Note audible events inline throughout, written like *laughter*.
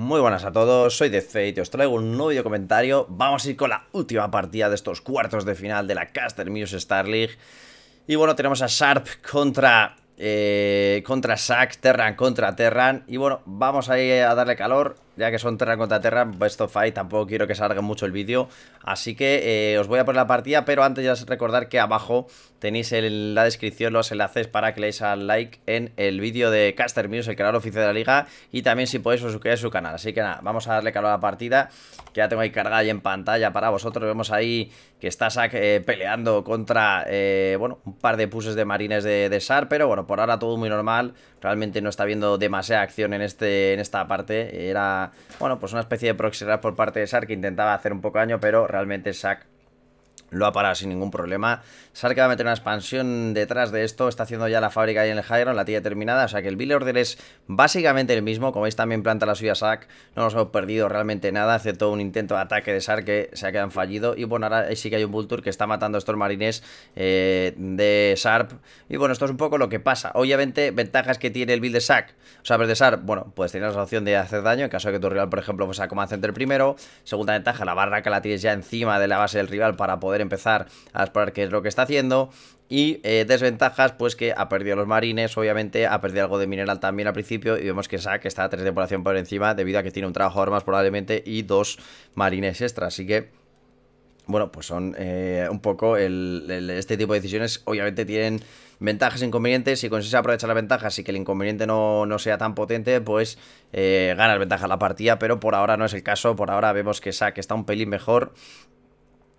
Muy buenas a todos, soy Defeit os traigo un nuevo video comentario. Vamos a ir con la última partida de estos cuartos de final de la Caster Muse Star League. Y bueno, tenemos a Sharp contra... Eh, contra Sack, Terran contra Terran. Y bueno, vamos a, ir a darle calor ya que son Terra contra Terra, Best of Fight, tampoco quiero que se mucho el vídeo. Así que eh, os voy a poner la partida, pero antes ya recordar que abajo tenéis en la descripción los enlaces para que leáis al like en el vídeo de Caster Muse, el canal oficial de la liga, y también si podéis os suscribáis a su canal. Así que nada, vamos a darle calor a la partida, que ya tengo ahí cargada y en pantalla para vosotros. Vemos ahí que está eh, peleando contra, eh, bueno, un par de puses de marines de, de SAR, pero bueno, por ahora todo muy normal. Realmente no está viendo demasiada acción en, este, en esta parte. Era bueno, pues una especie de proxy por parte de Sark que intentaba hacer un poco daño, pero realmente Sark lo ha parado sin ningún problema. Sark va a meter una expansión detrás de esto. Está haciendo ya la fábrica ahí en el Jaron la tiene terminada. O sea que el build order es básicamente el mismo. Como veis, también planta la suya Sark. No nos hemos perdido realmente nada, todo un intento de ataque de Sark que se ha quedado fallido. Y bueno, ahora sí que hay un Vulture que está matando a estos marines eh, de Sarp. Y bueno, esto es un poco lo que pasa. Obviamente, ventajas que tiene el build de Sark. O sea, de Sark, bueno, pues tienes la opción de hacer daño en caso de que tu rival, por ejemplo, sea a Command el primero. Segunda ventaja, la barra que la tienes ya encima de la base del rival para poder empezar a explorar qué es lo que está haciendo. Y eh, desventajas, pues que ha perdido los marines, obviamente, ha perdido algo de mineral también al principio. Y vemos que SAC está a tres de población por encima, debido a que tiene un trabajo armas probablemente y dos marines extra. Así que bueno, pues son eh, un poco este tipo de decisiones. Obviamente tienen ventajas e inconvenientes. Si consigues aprovechar las ventajas y que el inconveniente no, no sea tan potente, pues eh, ganas ventaja la partida. Pero por ahora no es el caso. Por ahora vemos que SAC está un pelín mejor.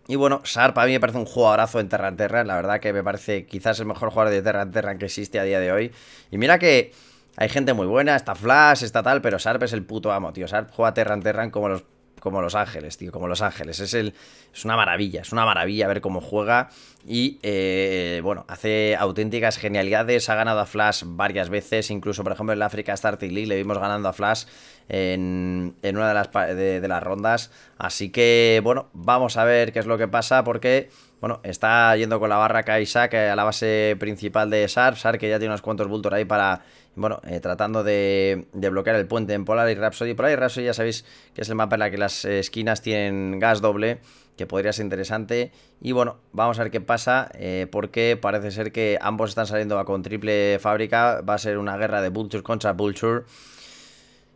Y bueno, Sarp a mí me parece un jugadorazo en terran en La verdad que me parece quizás el mejor jugador de Terran-Terran que existe a día de hoy. Y mira que hay gente muy buena, está Flash, está tal, pero Sarp es el puto amo, tío. Sarp juega Terran-Terran como los como Los Ángeles, tío, como Los Ángeles. Es, el, es una maravilla, es una maravilla ver cómo juega y, eh, bueno, hace auténticas genialidades. Ha ganado a Flash varias veces, incluso, por ejemplo, en la África Starting League le vimos ganando a Flash en, en una de las, de, las rondas. Así que, bueno, vamos a ver qué es lo que pasa porque... Bueno, está yendo con la barra Kaisak a la base principal de Sharp. Sar que ya tiene unos cuantos bultos ahí para bueno, eh, tratando de, bloquear el puente en Polar y Rhapsody. Polar y Rhapsody ya sabéis que es el mapa en el que las esquinas tienen gas doble, que podría ser interesante. Y bueno, vamos a ver qué pasa, eh, porque parece ser que ambos están saliendo con triple fábrica. Va a ser una guerra de Vulture contra Vulture.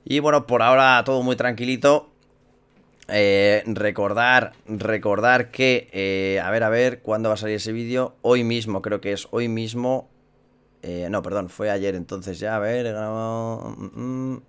Y bueno, por ahora todo muy tranquilito. Eh, recordar, recordar que, a ver, a ver, ¿cuándo va a salir ese vídeo? Hoy mismo, creo que es hoy mismo, eh, no, perdón, fue ayer entonces ya, a ver, mm, mm.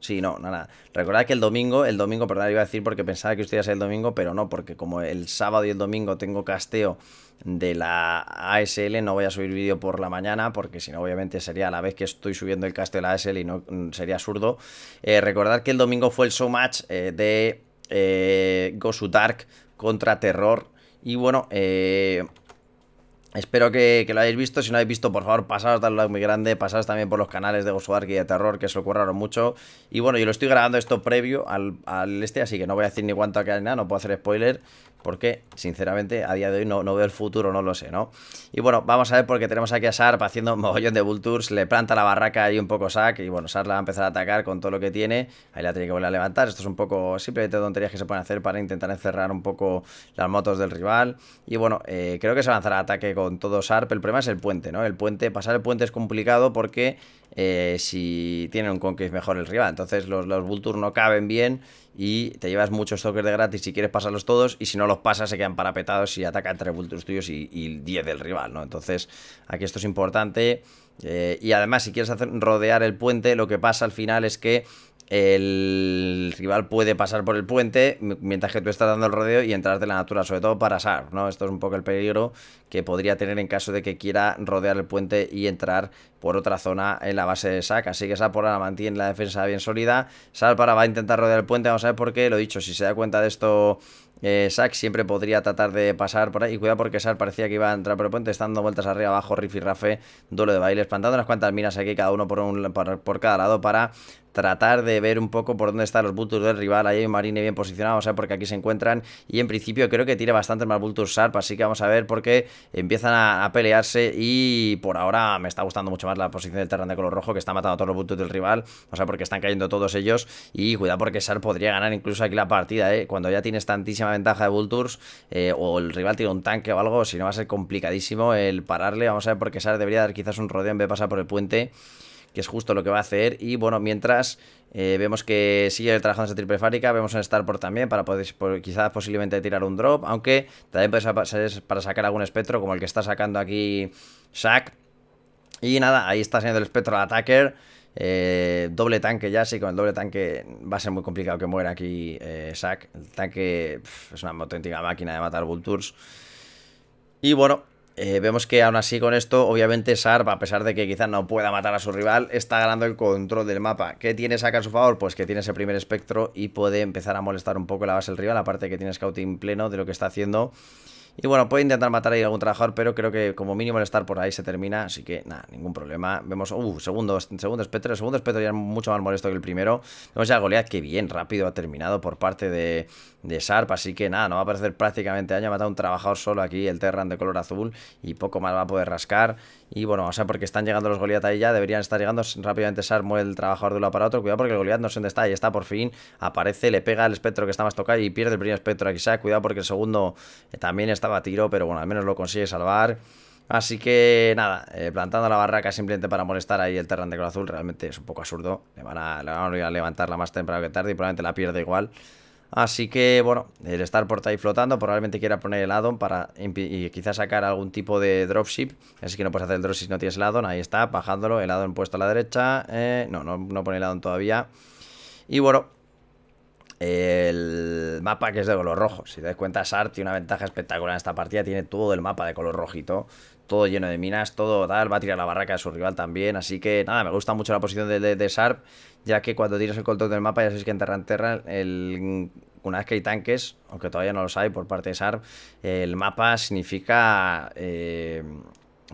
sí, no, nada, Recordad que el domingo, el domingo, perdón, iba a decir porque pensaba que ser el domingo, pero no, porque como el sábado y el domingo tengo casteo de la ASL, no voy a subir vídeo por la mañana, porque si no, obviamente sería a la vez que estoy subiendo el casteo de la ASL y no mm, sería absurdo. Eh, recordad que el domingo fue el showmatch match eh, de eh, Gosu Dark contra Terror. Y bueno, eh, Espero que, lo hayáis visto. Si no lo habéis visto, por favor, pasados dadle un like muy grande. Pasaos también por los canales de Gosuark y de Terror, que se ocurraron mucho. Y bueno, yo lo estoy grabando esto previo al, al este, así que no voy a decir ni cuánto acá ni nada, no puedo hacer spoiler. Porque, sinceramente, a día de hoy no, no veo el futuro, no lo sé, ¿no? Y bueno, vamos a ver porque tenemos aquí a Sharp haciendo un mogollón de Vultures. Le planta la barraca ahí un poco Sack. Y bueno, Sharp la va a empezar a atacar con todo lo que tiene. Ahí la tiene que volver a levantar. Esto es un poco simplemente tonterías que se pueden hacer para intentar encerrar un poco las motos del rival. Y bueno, eh, creo que se a ataque con todo Sharp. El problema es el puente, ¿no? El puente, pasar el puente es complicado porque... Eh, si tienen un con que es mejor el rival. Entonces los, los no caben bien y te llevas muchos tokens de gratis si quieres pasarlos todos y si no los pasas se quedan parapetados y atacan entre Vultures tuyos y, y 10 del rival, ¿no? Entonces aquí esto es importante eh, y además si quieres rodear el puente lo que pasa al final es que el rival puede pasar por el puente mientras que tú estás dando el rodeo y entrar de la natura, sobre todo para SAR, ¿no? Esto es un poco el peligro que podría tener en caso de que quiera rodear el puente y entrar por otra zona en la base de SAC. Así que SAR por ahora mantiene la defensa bien sólida. SAR para va a intentar rodear el puente, vamos a ver por qué, lo dicho, si se da cuenta de esto... Eh, siempre podría tratar de pasar por ahí. Y cuidado porque Sar parecía que iba a entrar por el puente, estando vueltas arriba, abajo, Riff y Rafe, duelo de baile Espantando unas cuantas minas aquí, cada uno por, un, por cada lado, para tratar de ver un poco por dónde están los vultures del rival. Ahí hay un Marine bien posicionado, o sea porque aquí se encuentran. Y en principio creo que tiene bastante más vultures Sharp, así que vamos a ver por qué empiezan a, pelearse. Y por ahora me está gustando mucho más la posición del Terran de color rojo, que está matando a todos los vultures del rival. O sea, porque están cayendo todos ellos. Y cuidado porque Sharp podría ganar incluso aquí la partida, ¿eh? Cuando ya tienes tantísima ventaja de Vultures, eh, o el rival tiene un tanque o algo, si no va a ser complicadísimo el pararle. Vamos a ver porque Sharp debería dar quizás un rodeo en vez de pasar por el puente que es justo lo que va a hacer. Y bueno, mientras eh, vemos que sigue trabajando esa triple fábrica, vemos un Starport también para poder quizás posiblemente tirar un drop, aunque también puede ser para sacar algún espectro como el que está sacando aquí Shaq. Y nada, ahí está saliendo el espectro al attacker. Eh, doble tanque ya, sí, con el doble tanque va a ser muy complicado que muera aquí eh, sac El tanque es una auténtica máquina de matar Vultures. Y bueno, eh, vemos que aún así con esto, obviamente Sarp, a pesar de que quizás no pueda matar a su rival, está ganando el control del mapa. ¿Qué tiene Saka a su favor? Pues que tiene ese primer espectro y puede empezar a molestar un poco la base del rival, aparte que tiene scouting pleno de lo que está haciendo y bueno, puede intentar matar ahí a algún trabajador, pero creo que como mínimo el estar por ahí se termina, así que nada, ningún problema. Vemos, uh, segundo, segundo espectro, el segundo espectro ya es mucho más molesto que el primero. Vemos ya Goliath, que bien rápido ha terminado por parte de, de Sharp, así que nada, no va a aparecer prácticamente daño, ha matado un trabajador solo aquí, el Terran de color azul, y poco más va a poder rascar. Y bueno, o sea, porque están llegando los Goliath ahí ya, deberían estar llegando rápidamente Sharp, mueve el trabajador de uno para otro, cuidado porque el Goliath no sé dónde está, y está por fin, aparece, le pega al espectro que está más tocado y pierde el primer espectro aquí, sea, cuidado porque el segundo eh, también está a tiro, pero bueno, al menos lo consigue salvar. Así que nada, eh, plantando la barraca simplemente para molestar ahí el Terran de color Azul realmente es un poco absurdo. Le van, a, le van a levantarla más temprano que tarde y probablemente la pierda igual. Así que bueno, el estar por ahí flotando probablemente quiera poner el addon para y quizás sacar algún tipo de dropship. Así que no puedes hacer el dropship si no tienes el addon. Ahí está, bajándolo, el addon puesto a la derecha. Eh, no, no, no pone el addon todavía. Y bueno, el mapa que es de color rojo. Si te das cuenta, Sarp tiene una ventaja espectacular en esta partida. Tiene todo el mapa de color rojito. Todo lleno de minas, todo tal. Va a tirar la barraca de su rival también. Así que nada, me gusta mucho la posición de, de, Ya que cuando tiras el control del mapa, ya sabéis que en Terran Terran, el, una vez que hay tanques, aunque todavía no los hay por parte de Sharp, el mapa significa eh,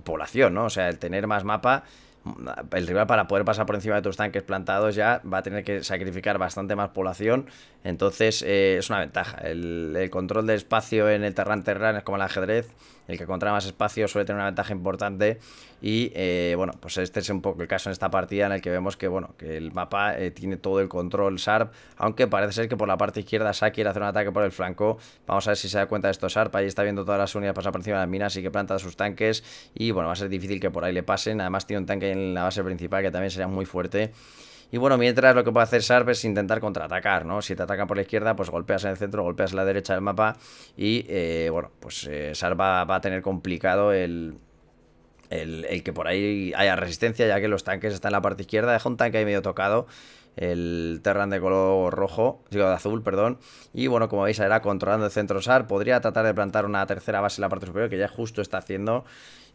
población, ¿no? O sea, el tener más mapa Mm, el rival para poder pasar por encima de tus tanques plantados ya va a tener que sacrificar bastante más población. Entonces eh, es una ventaja. El, control del espacio en el Terran Terran es como el ajedrez el que contra más espacio suele tener una ventaja importante y eh, bueno, pues este es un poco el caso en esta partida en el que vemos que bueno, que el mapa eh, tiene todo el control Sarp aunque parece ser que por la parte izquierda Sa quiere hacer un ataque por el flanco, vamos a ver si se da cuenta de esto Sharp, ahí está viendo todas las unidades pasar por encima de las minas y que planta sus tanques y bueno, va a ser difícil que por ahí le pasen, además tiene un tanque en la base principal que también sería muy fuerte y bueno, mientras lo que puede hacer Sarp es intentar contraatacar, ¿no? Si te atacan por la izquierda, pues golpeas en el centro, golpeas en la derecha del mapa y, eh, bueno, pues eh, va, a tener complicado el, el, que por ahí haya resistencia, ya que los tanques están en la parte izquierda. Deja un tanque ahí medio tocado el Terran de color rojo, digo de azul, perdón. Y bueno, como veis, era controlando el centro SAR. Podría tratar de plantar una tercera base en la parte superior, que ya justo está haciendo.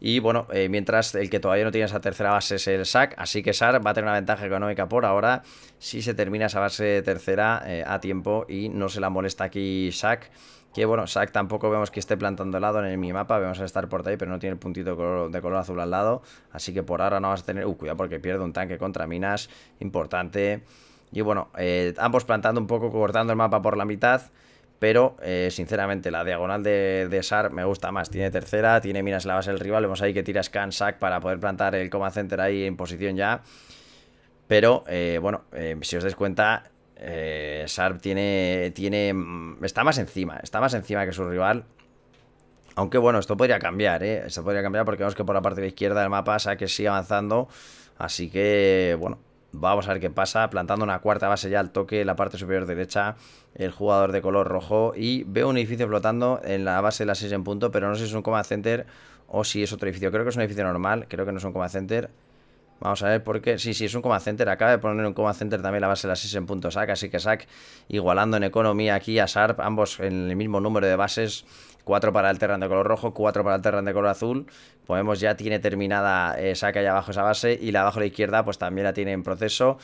Y bueno, eh, mientras el que todavía no tiene esa tercera base es el SAC, así que SAR va a tener una ventaja económica por ahora si se termina esa base tercera eh, a tiempo y no se la molesta aquí SAC. Que bueno, Sack tampoco vemos que esté plantando lado en mi mapa. Vemos a estar por ahí, pero no tiene el puntito de color, azul al lado. Así que por ahora no vas a tener... Uh, cuidado porque pierde un tanque contra minas. Importante. Y bueno, eh, ambos plantando un poco, cortando el mapa por la mitad. Pero, eh, sinceramente, la diagonal de, de, Sar me gusta más. Tiene tercera, tiene minas en la base del rival. Vemos ahí que tira Scan Sack para poder plantar el Coma Center ahí en posición ya. Pero, eh, bueno, si os dais cuenta, eh, Sharp tiene, tiene. Mm, está más encima, está más encima que su rival. Aunque bueno, esto podría cambiar, ¿eh? Esto podría cambiar porque vemos que por la parte de la izquierda del mapa que sigue avanzando. Así que, bueno, vamos a ver qué pasa. Plantando una cuarta base ya al toque, la parte superior derecha, el jugador de color rojo. Y veo un edificio flotando en la base de la 6 en punto, pero no sé si es un coma center o si es otro edificio. Creo que es un edificio normal, creo que no es un coma center. Vamos a ver por qué. Sí, sí, es un coma center. Acaba de poner un coma center también la base de la 6 en punto sac. Así ah, que sac igualando en economía aquí a Sarp, Ambos en el mismo número de bases. cuatro para el Terran de color rojo, cuatro para el Terran de color azul. Podemos ya tiene terminada esa eh, Sac allá abajo esa base y la abajo a la izquierda pues también la tiene en proceso.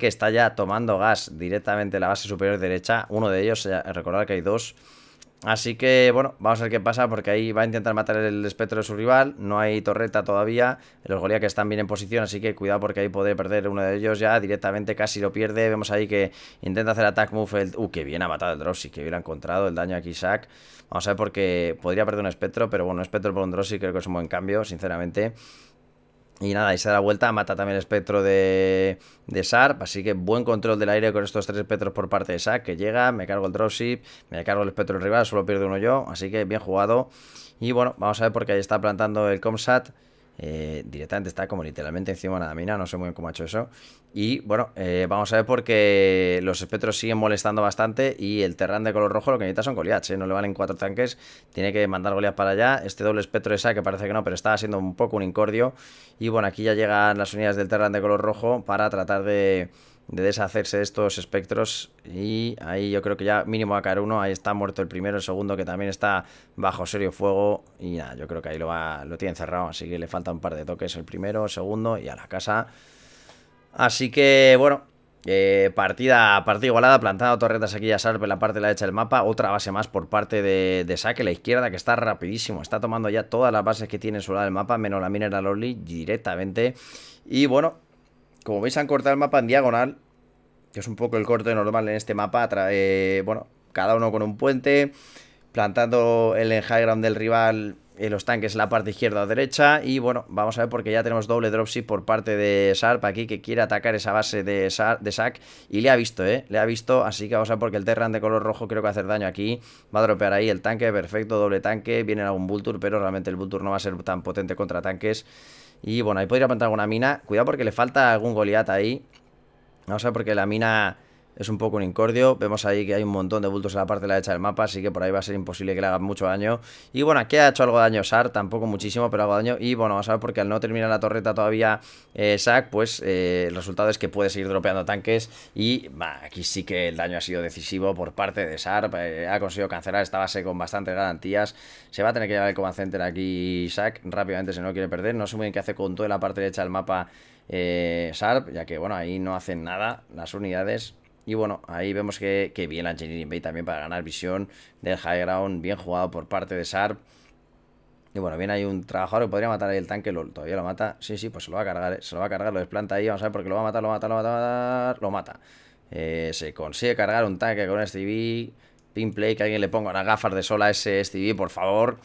que está ya tomando gas directamente la base superior derecha. Uno de ellos, eh, recordar que hay dos Así que, bueno, vamos a ver qué pasa, porque ahí va a intentar matar el espectro de su rival. No hay torreta todavía. Los Golia que están bien en posición, así que cuidado porque ahí puede perder uno de ellos ya directamente. Casi lo pierde. Vemos ahí que intenta hacer attack move. Uh, que bien ha matado el Drossi, que hubiera encontrado el daño aquí Sack. Vamos a ver porque podría perder un espectro, pero bueno, un espectro por un Drossi creo que es un buen cambio, sinceramente. Y nada, y se da la vuelta, mata también el espectro de, de así que buen control del aire con estos tres espectros por parte de Sharp, que llega, me cargo el dropship, me cargo el espectro del rival, solo pierdo uno yo, así que bien jugado. Y bueno, vamos a ver por qué ahí está plantando el Comsat. Eh, directamente está como literalmente encima de la mina, no sé muy bien cómo ha hecho eso. Y bueno, eh, vamos a ver porque los espectros siguen molestando bastante y el terrán de color rojo lo que necesita son Goliaths, ¿eh? no le valen cuatro tanques, tiene que mandar golias para allá. Este doble espectro esa que parece que no, pero está siendo un poco un incordio. Y bueno, aquí ya llegan las unidades del terrán de color rojo para tratar de de deshacerse de estos espectros. Y ahí yo creo que ya mínimo va a caer uno. Ahí está muerto el primero, el segundo que también está bajo serio fuego. Y nada, yo creo que ahí lo, va, lo tiene cerrado. Así que le falta un par de toques el primero, el segundo y a la casa. Así que bueno, eh, partida, partida igualada, plantado torretas aquí ya salve la parte de la derecha del mapa. Otra base más por parte de, de Saque, la izquierda, que está rapidísimo. Está tomando ya todas las bases que tiene en su lado del mapa, menos la minera Loli directamente. Y bueno, como veis han cortado el mapa en diagonal, que es un poco el corte normal en este mapa, eh, bueno, cada uno con un puente, plantando el high ground del rival en eh, los tanques en la parte izquierda o derecha y bueno, vamos a ver porque ya tenemos doble dropship por parte de Sarp aquí que quiere atacar esa base de, Sar de Sack y le ha visto, eh, le ha visto, así que vamos a ver porque el Terran de color rojo creo que va a hacer daño aquí, va a dropear ahí el tanque, perfecto, doble tanque, viene algún Vulture pero realmente el Vulture no va a ser tan potente contra tanques y bueno, ahí podría plantar alguna mina. Cuidado porque le falta algún Goliat ahí. no sé ver porque la mina es un poco un incordio. Vemos ahí que hay un montón de bultos en la parte de la derecha del mapa, así que por ahí va a ser imposible que le hagan mucho daño. Y bueno, aquí ha hecho algo de daño Sar, tampoco muchísimo, pero algo de daño. Y bueno, vamos a ver porque al no terminar la torreta todavía eh, Sac, pues eh, el resultado es que puede seguir dropeando tanques. Y aquí sí que el daño ha sido decisivo por parte de Sar. Eh, ha conseguido cancelar esta base con bastantes garantías. Se va a tener que llevar el Command Center aquí Sac rápidamente si no quiere perder. No sé muy bien qué hace con toda la parte derecha del mapa. Eh, sar ya que bueno, ahí no hacen nada las unidades y bueno, ahí vemos que, que bien la Engineering Bay también para ganar visión del high ground, bien jugado por parte de Sharp. Y bueno, viene ahí un trabajador que podría matar ahí el tanque, lo, todavía lo mata. Sí, sí, pues se lo va a cargar, eh, se lo va a cargar, lo desplanta ahí, vamos a ver porque lo va a matar, lo mata, lo mata, lo mata. Eh, se consigue cargar un tanque con STV. Pinplay, que alguien le ponga unas gafas de sola a ese STV, por favor.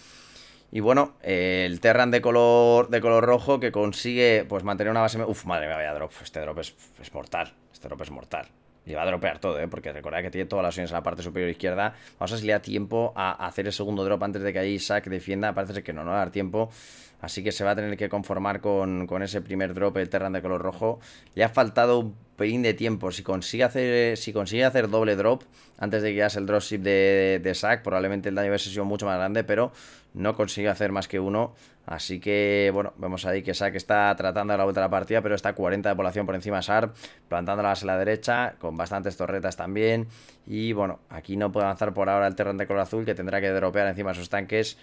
Y bueno, el Terran de color, de color rojo que consigue pues mantener una base... Uf, madre mía, vaya drop. Este drop es, es mortal. Este drop es mortal le va a dropear todo, ¿eh? porque recordad que tiene todas las uniones en la parte superior izquierda. Vamos a ver si le da tiempo a hacer el segundo drop antes de que ahí Isaac defienda. Parece que no, no va a dar tiempo. Así que se va a tener que conformar con, ese primer drop el Terran de color rojo. Le ha faltado un pelín de tiempo. Si consigue hacer, si consigue hacer doble drop antes de que hagas el dropship de, de Sack, probablemente el daño hubiese sido mucho más grande, pero no consigue hacer más que uno. Así que, bueno, vemos ahí que Sack está tratando de la vuelta a la partida, pero está 40 de población por encima de Sarp. plantándolas a la derecha, con bastantes torretas también. Y bueno, aquí no puede avanzar por ahora el Terran de color azul, que tendrá que dropear encima de sus tanques.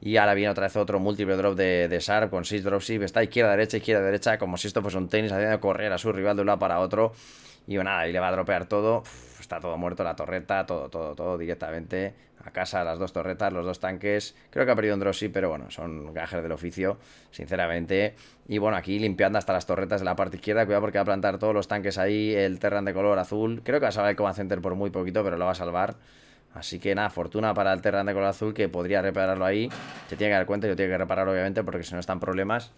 Y ahora viene otra vez otro múltiple drop de, de con 6 drops Está izquierda, derecha, izquierda, derecha, como si esto fuese un tenis, haciendo correr a su rival de un lado para otro. Y nada, ahí le va a dropear todo. está todo muerto, la torreta, todo, todo, todo directamente. A casa, las dos torretas, los dos tanques. Creo que ha perdido un sí pero bueno, son gajes del oficio, sinceramente. Y bueno, aquí limpiando hasta las torretas de la parte izquierda. Cuidado porque va a plantar todos los tanques ahí. El Terran de color azul. Creo que va a salvar el Command Center por muy poquito, pero lo va a salvar. Así que nada, fortuna para el Terran de color azul que podría repararlo ahí. Se tiene que dar cuenta, yo tengo que repararlo obviamente porque si no están problemas.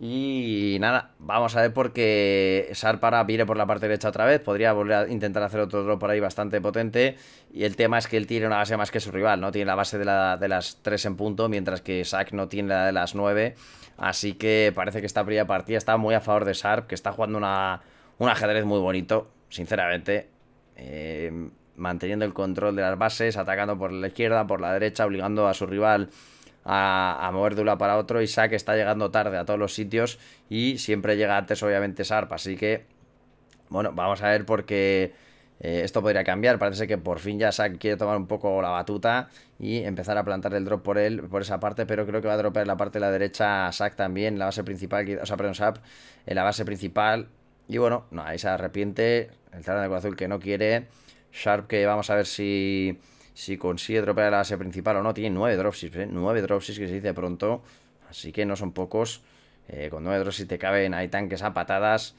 Y nada, vamos a ver porque para viene por la parte derecha otra vez. Podría volver a intentar hacer otro drop por ahí bastante potente. Y el tema es que él tiene una base más que su rival, ¿no? Tiene la base de, las 3 en punto, mientras que Sack no tiene la de las 9. Así que parece que esta primera partida está muy a favor de Sarp, que está jugando una, un ajedrez muy bonito, sinceramente. Eh, manteniendo el control de las bases, atacando por la izquierda, por la derecha, obligando a su rival a, mover de una para otro. Y Isaac está llegando tarde a todos los sitios y siempre llega antes, obviamente, Sarp. Así que, bueno, vamos a ver porque qué eh, esto podría cambiar. Parece que por fin ya Isaac quiere tomar un poco la batuta y empezar a plantar el drop por él, por esa parte. Pero creo que va a dropear la parte de la derecha a también, la base principal, o sea, perdón, Sarp, en eh, la base principal. Y bueno, no, ahí se arrepiente. El terreno de Azul que no quiere. Sharp, que vamos a ver si, si consigue dropear la base principal o no. Tiene 9 dropsis ¿eh? 9 dropships que se dice pronto. Así que no son pocos. Eh, con 9 dropsis te caben hay tanques a patadas.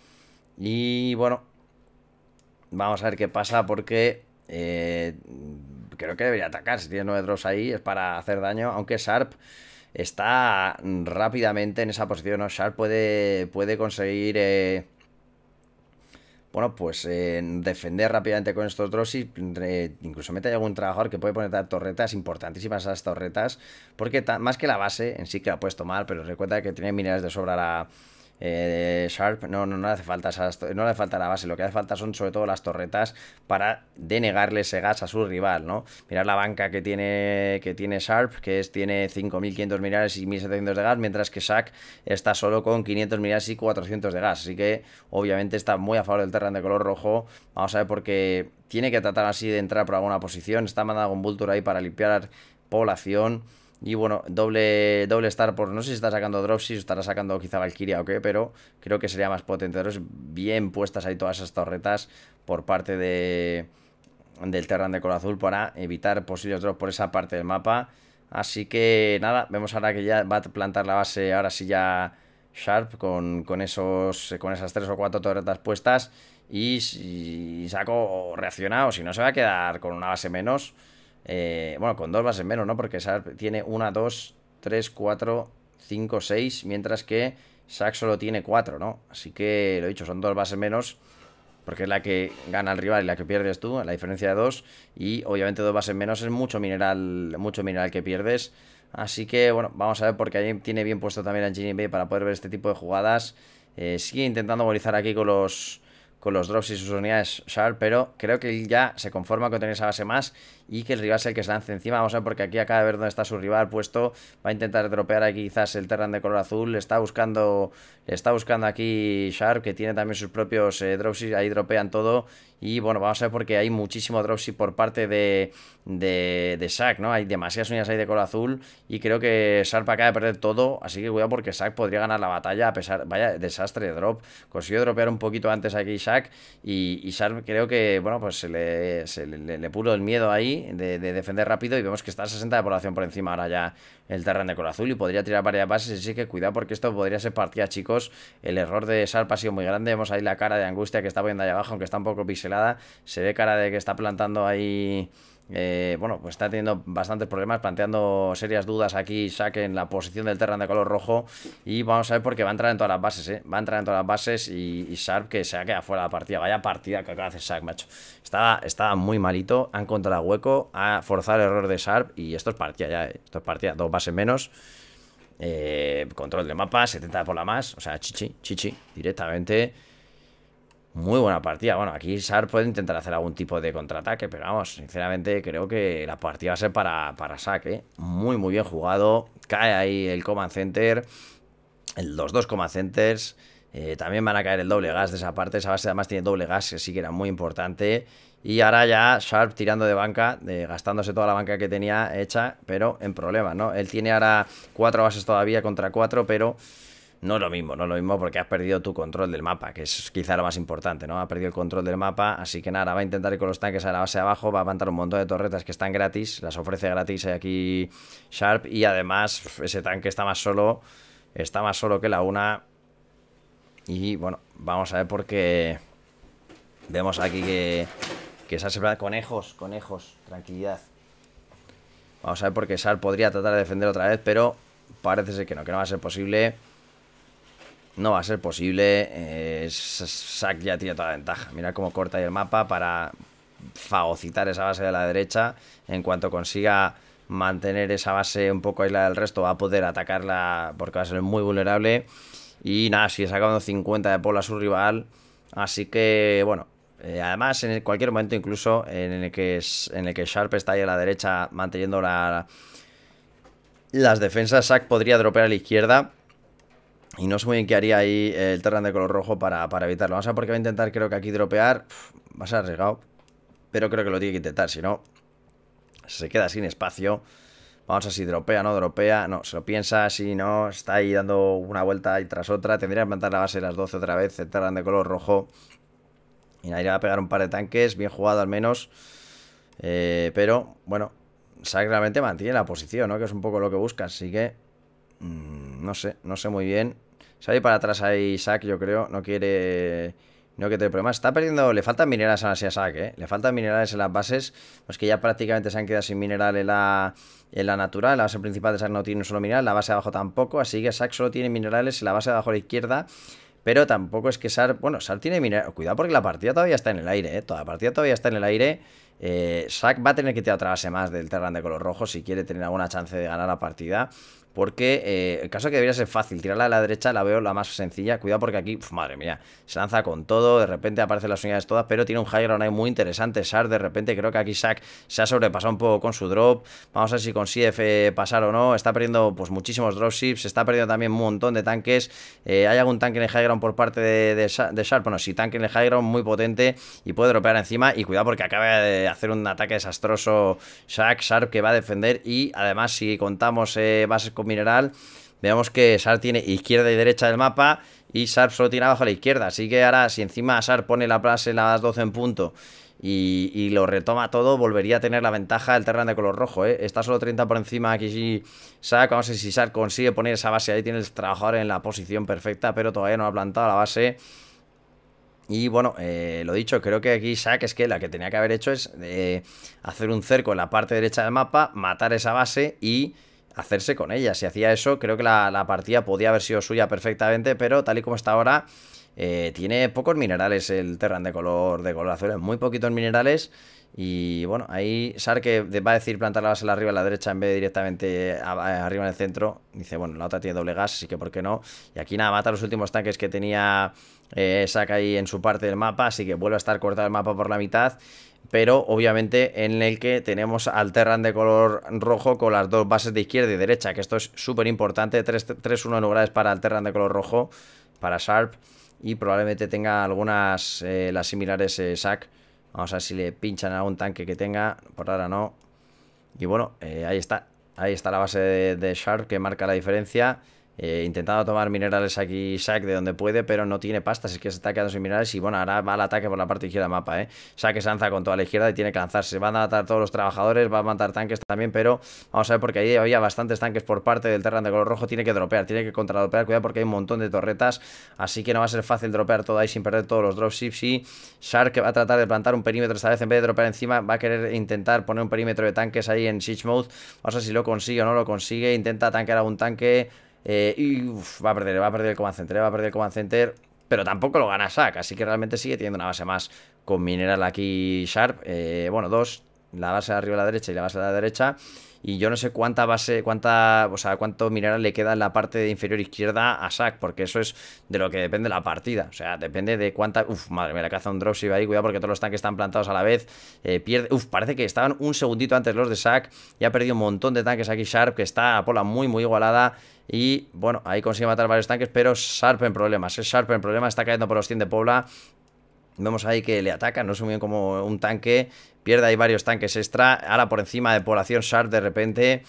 Y bueno, vamos a ver qué pasa porque eh, creo que debería atacar. Si tiene nueve drops ahí es para hacer daño. Aunque Sharp está rápidamente en esa posición. ¿no? Sharp puede, puede conseguir... Eh, bueno, pues eh, defender rápidamente con estos drops y incluso mete algún trabajador que puede poner torretas importantísimas a las torretas, porque más que la base en sí que la puesto tomar, pero recuerda que tiene minerales de sobra la eh, Sharp, no, no, no, hace falta no le hace falta la base, lo que hace falta son sobre todo las torretas para denegarle ese gas a su rival, ¿no? Mirad la banca que tiene, que tiene Sharp, que es, tiene 5.500 minerales y 1.700 de gas, mientras que Sack está solo con 500 minerales y 400 de gas, así que obviamente está muy a favor del Terran de color rojo, vamos a ver porque tiene que tratar así de entrar por alguna posición, está mandando un Vulture ahí para limpiar población... Y bueno, doble, doble Star por no sé si está sacando si estará sacando quizá Valkyria o qué, pero creo que sería más potente. bien puestas ahí todas esas torretas por parte de, del Terran de color Azul para evitar posibles drops por esa parte del mapa. Así que nada, vemos ahora que ya va a plantar la base, ahora sí ya Sharp con, esos, con esas tres o cuatro torretas puestas y, y Saco reaccionado o si no se va a quedar con una base menos. Eh, bueno, con dos bases menos, ¿no? Porque Sharp tiene una, dos, tres, cuatro, cinco, seis, mientras que Sack solo tiene cuatro, ¿no? Así que, lo dicho, son dos bases menos porque es la que gana el rival y la que pierdes tú, la diferencia de dos, y obviamente dos bases menos es mucho mineral, mucho mineral que pierdes. Así que bueno, vamos a ver porque ahí tiene bien puesto también a Genie Bay para poder ver este tipo de jugadas. Eh, sigue intentando movilizar aquí con los, con los drops y sus unidades Sharp, pero creo que ya se conforma con tener esa base más y que el rival sea el que se lance encima. Vamos a ver porque aquí acaba de ver dónde está su rival puesto. Va a intentar dropear aquí quizás el Terran de color azul. Está buscando, está buscando aquí Sharp que tiene también sus propios eh, drops dropsy. Ahí dropean todo. Y bueno, vamos a ver porque hay muchísimo dropsy por parte de, de, ¿no? Hay demasiadas uñas ahí de color azul y creo que Sharp acaba de perder todo. Así que cuidado porque Sack podría ganar la batalla a pesar... Vaya desastre de drop. Consiguió dropear un poquito antes aquí Sack y, Sharp creo que, bueno, pues se le, se le, el miedo ahí de, defender rápido y vemos que está a 60 de población por encima ahora ya el terreno de color azul y podría tirar varias bases, así que cuidado porque esto podría ser partida, chicos. El error de Sarp ha sido muy grande, vemos ahí la cara de angustia que está viendo ahí abajo, aunque está un poco piselada. se ve cara de que está plantando ahí... Eh, bueno, pues está teniendo bastantes problemas, planteando serias dudas aquí, en la posición del Terran de color rojo. Y vamos a ver porque va a entrar en todas las bases, ¿eh? Va a entrar en todas las bases y, Sharp que se ha quedado fuera de la partida. Vaya partida que acaba de hacer Sharp, macho. Estaba, estaba, muy malito, ha encontrado hueco, ha forzado el error de Sharp y esto es partida ya, eh. Esto es partida, dos bases menos. Eh, control de mapa, 70 por la más, o sea, chichi, chichi, directamente muy buena partida. Bueno, aquí Sharp puede intentar hacer algún tipo de contraataque, pero vamos, sinceramente creo que la partida va a ser para, para saque ¿eh? Muy, muy bien jugado. Cae ahí el Command Center, los dos Command Centers. Eh, también van a caer el doble gas de esa parte. Esa base además tiene doble gas, que sí que era muy importante. Y ahora ya Sharp tirando de banca, gastándose toda la banca que tenía hecha, pero en problemas, ¿no? Él tiene ahora cuatro bases todavía contra cuatro, pero no es lo mismo, no es lo mismo porque has perdido tu control del mapa, que es quizá lo más importante, ¿no? Ha perdido el control del mapa, así que nada, va a intentar ir con los tanques a la base de abajo, va a plantar un montón de torretas que están gratis, las ofrece gratis aquí Sharp, y además ese tanque está más solo, está más solo que la una. Y bueno, vamos a ver porque vemos aquí que, que se ha separado. Conejos, conejos, tranquilidad. Vamos a ver porque Sharp podría tratar de defender otra vez, pero parece ser que no, que no va a ser posible. No va a ser posible. Eh, Sack ya tiene toda la ventaja. Mira cómo corta ahí el mapa para fagocitar esa base de la derecha. En cuanto consiga mantener esa base un poco aislada del resto, va a poder atacarla porque va a ser muy vulnerable. Y nada, sigue sacando 50 de polo a su rival. Así que, bueno, eh, además, en cualquier momento, incluso en el, que, en el que Sharp está ahí a la derecha manteniendo la, las defensas, Sack podría dropear a la izquierda. Y no sé muy bien qué haría ahí eh, el Terran de color rojo para, evitarlo. Vamos a ver qué va a intentar, creo que aquí dropear. va a ser arriesgado. Pero creo que lo tiene que intentar, si no, se queda sin espacio. Vamos a ver si dropea, no dropea. No, se lo piensa, si no, está ahí dando una vuelta y tras otra. Tendría que plantar la base las 12 otra vez. El Terran de color rojo. Y ahí le va a pegar un par de tanques. Bien jugado al menos. Eh, pero, bueno, Sack mantiene la posición, ¿no? Que es un poco lo que busca. Así que, mm, no sé, no sé muy bien ir para atrás ahí Isaac, yo creo. No quiere... No que te problemas. Está perdiendo... Le faltan minerales a la ¿eh? Le faltan minerales en las bases. Pues que ya prácticamente se han quedado sin mineral en la, en la natural. La base principal de Sack no tiene un solo mineral. La base abajo tampoco. Así que Sack solo tiene minerales en la base de abajo a la izquierda. Pero tampoco es que Sar... Bueno, Sar tiene mineral... Cuidado porque la partida todavía está en el aire, ¿eh? Toda la partida todavía está en el aire. Eh, Sack va a tener que tirar otra base más del Terran de color rojo si quiere tener alguna chance de ganar la partida. Porque eh, el caso que debería ser fácil. Tirarla a la derecha la veo la más sencilla. Cuidado porque aquí, madre mía, se lanza con todo. De repente aparecen las unidades todas, pero tiene un high ground ahí muy interesante. Sar, de repente creo que aquí Sack se ha sobrepasado un poco con su drop. Vamos a ver si consigue pasar o no. Está perdiendo pues muchísimos dropships. Está perdiendo también un montón de tanques. Eh, hay algún tanque en el high ground por parte de, Sharp. Bueno, sí, tanque en el high ground muy potente y puede dropear encima. Y cuidado porque acaba de hacer un ataque desastroso Sack, Sharp que va a defender. Y además, si contamos eh, bases con mineral. Veamos que Sar tiene izquierda y derecha del mapa y Sar solo tiene abajo a la izquierda. Así que ahora, si encima Sar pone la base, en las 12 en punto y, lo retoma todo, volvería a tener la ventaja del terreno de color rojo. ¿eh? Está solo 30 por encima aquí si Sac. Vamos a ver si Sar consigue poner esa base ahí. Tiene el trabajador en la posición perfecta, pero todavía no ha plantado la base. Y bueno, eh, lo dicho, creo que aquí Sac es que la que tenía que haber hecho es eh, hacer un cerco en la parte derecha del mapa, matar esa base y hacerse con ella. Si hacía eso, creo que la, la partida podía haber sido suya perfectamente, pero tal y como está ahora, eh, tiene pocos minerales el Terran de color, de color azul, muy poquitos minerales. Y bueno, ahí Sark va a decir plantar la base la arriba a la derecha en vez de directamente arriba en el centro. Dice, bueno, la otra tiene doble gas, así que ¿por qué no? Y aquí nada, mata los últimos tanques que tenía eh, Saca ahí en su parte del mapa, así que vuelve a estar cortado el mapa por la mitad pero obviamente en el que tenemos al Terran de color rojo con las dos bases de izquierda y derecha, que esto es súper importante, 3-1 en lugares para el Terran de color rojo, para Sharp, y probablemente tenga algunas, eh, las similares eh, SAC, vamos a ver si le pinchan a algún tanque que tenga, por ahora no, y bueno, eh, ahí está, ahí está la base de, de Sharp que marca la diferencia, intentando tomar minerales aquí Sack de donde puede, pero no tiene pastas, es que se está quedando sin minerales y bueno, ahora va al ataque por la parte izquierda del mapa, ¿eh? Sack se lanza con toda la izquierda y tiene que lanzarse, van a matar todos los trabajadores, va a matar tanques también, pero vamos a ver porque ahí había bastantes tanques por parte del Terran de color rojo, tiene que dropear, tiene que contradropear, cuidado porque hay un montón de torretas, así que no va a ser fácil dropear todo ahí sin perder todos los dropships y Shark va a tratar de plantar un perímetro esta vez, en vez de dropear encima, va a querer intentar poner un perímetro de tanques ahí en Siege Mode, vamos a ver si lo consigue o no lo consigue, intenta tanquear a un tanque... Eh, y va a perder, va a perder el Command Center, eh, va a perder el Command Center. Pero tampoco lo gana Sack, así que realmente sigue teniendo una base más con Mineral aquí Sharp. Eh, bueno, dos, la base de arriba a la derecha y la base de la derecha. Y yo no sé cuánta base, cuánta, o sea, cuánto mineral le queda en la parte de inferior izquierda a Sack, porque eso es de lo que depende la partida. O sea, depende de cuánta. Uf, madre mía, la caza un va ahí, cuidado porque todos los tanques están plantados a la vez. pierde. Uf, parece que estaban un segundito antes los de Sack. Y ha perdido un montón de tanques aquí Sharp, que está a pola muy, muy igualada. Y bueno, ahí consigue matar varios tanques, pero Sharp en problemas. Es Sharp en problemas, está cayendo por los 100 de Pobla. Vemos ahí que le atacan, no es muy bien como un tanque. Pierde ahí varios tanques extra. Ahora por encima de población Sharp de repente.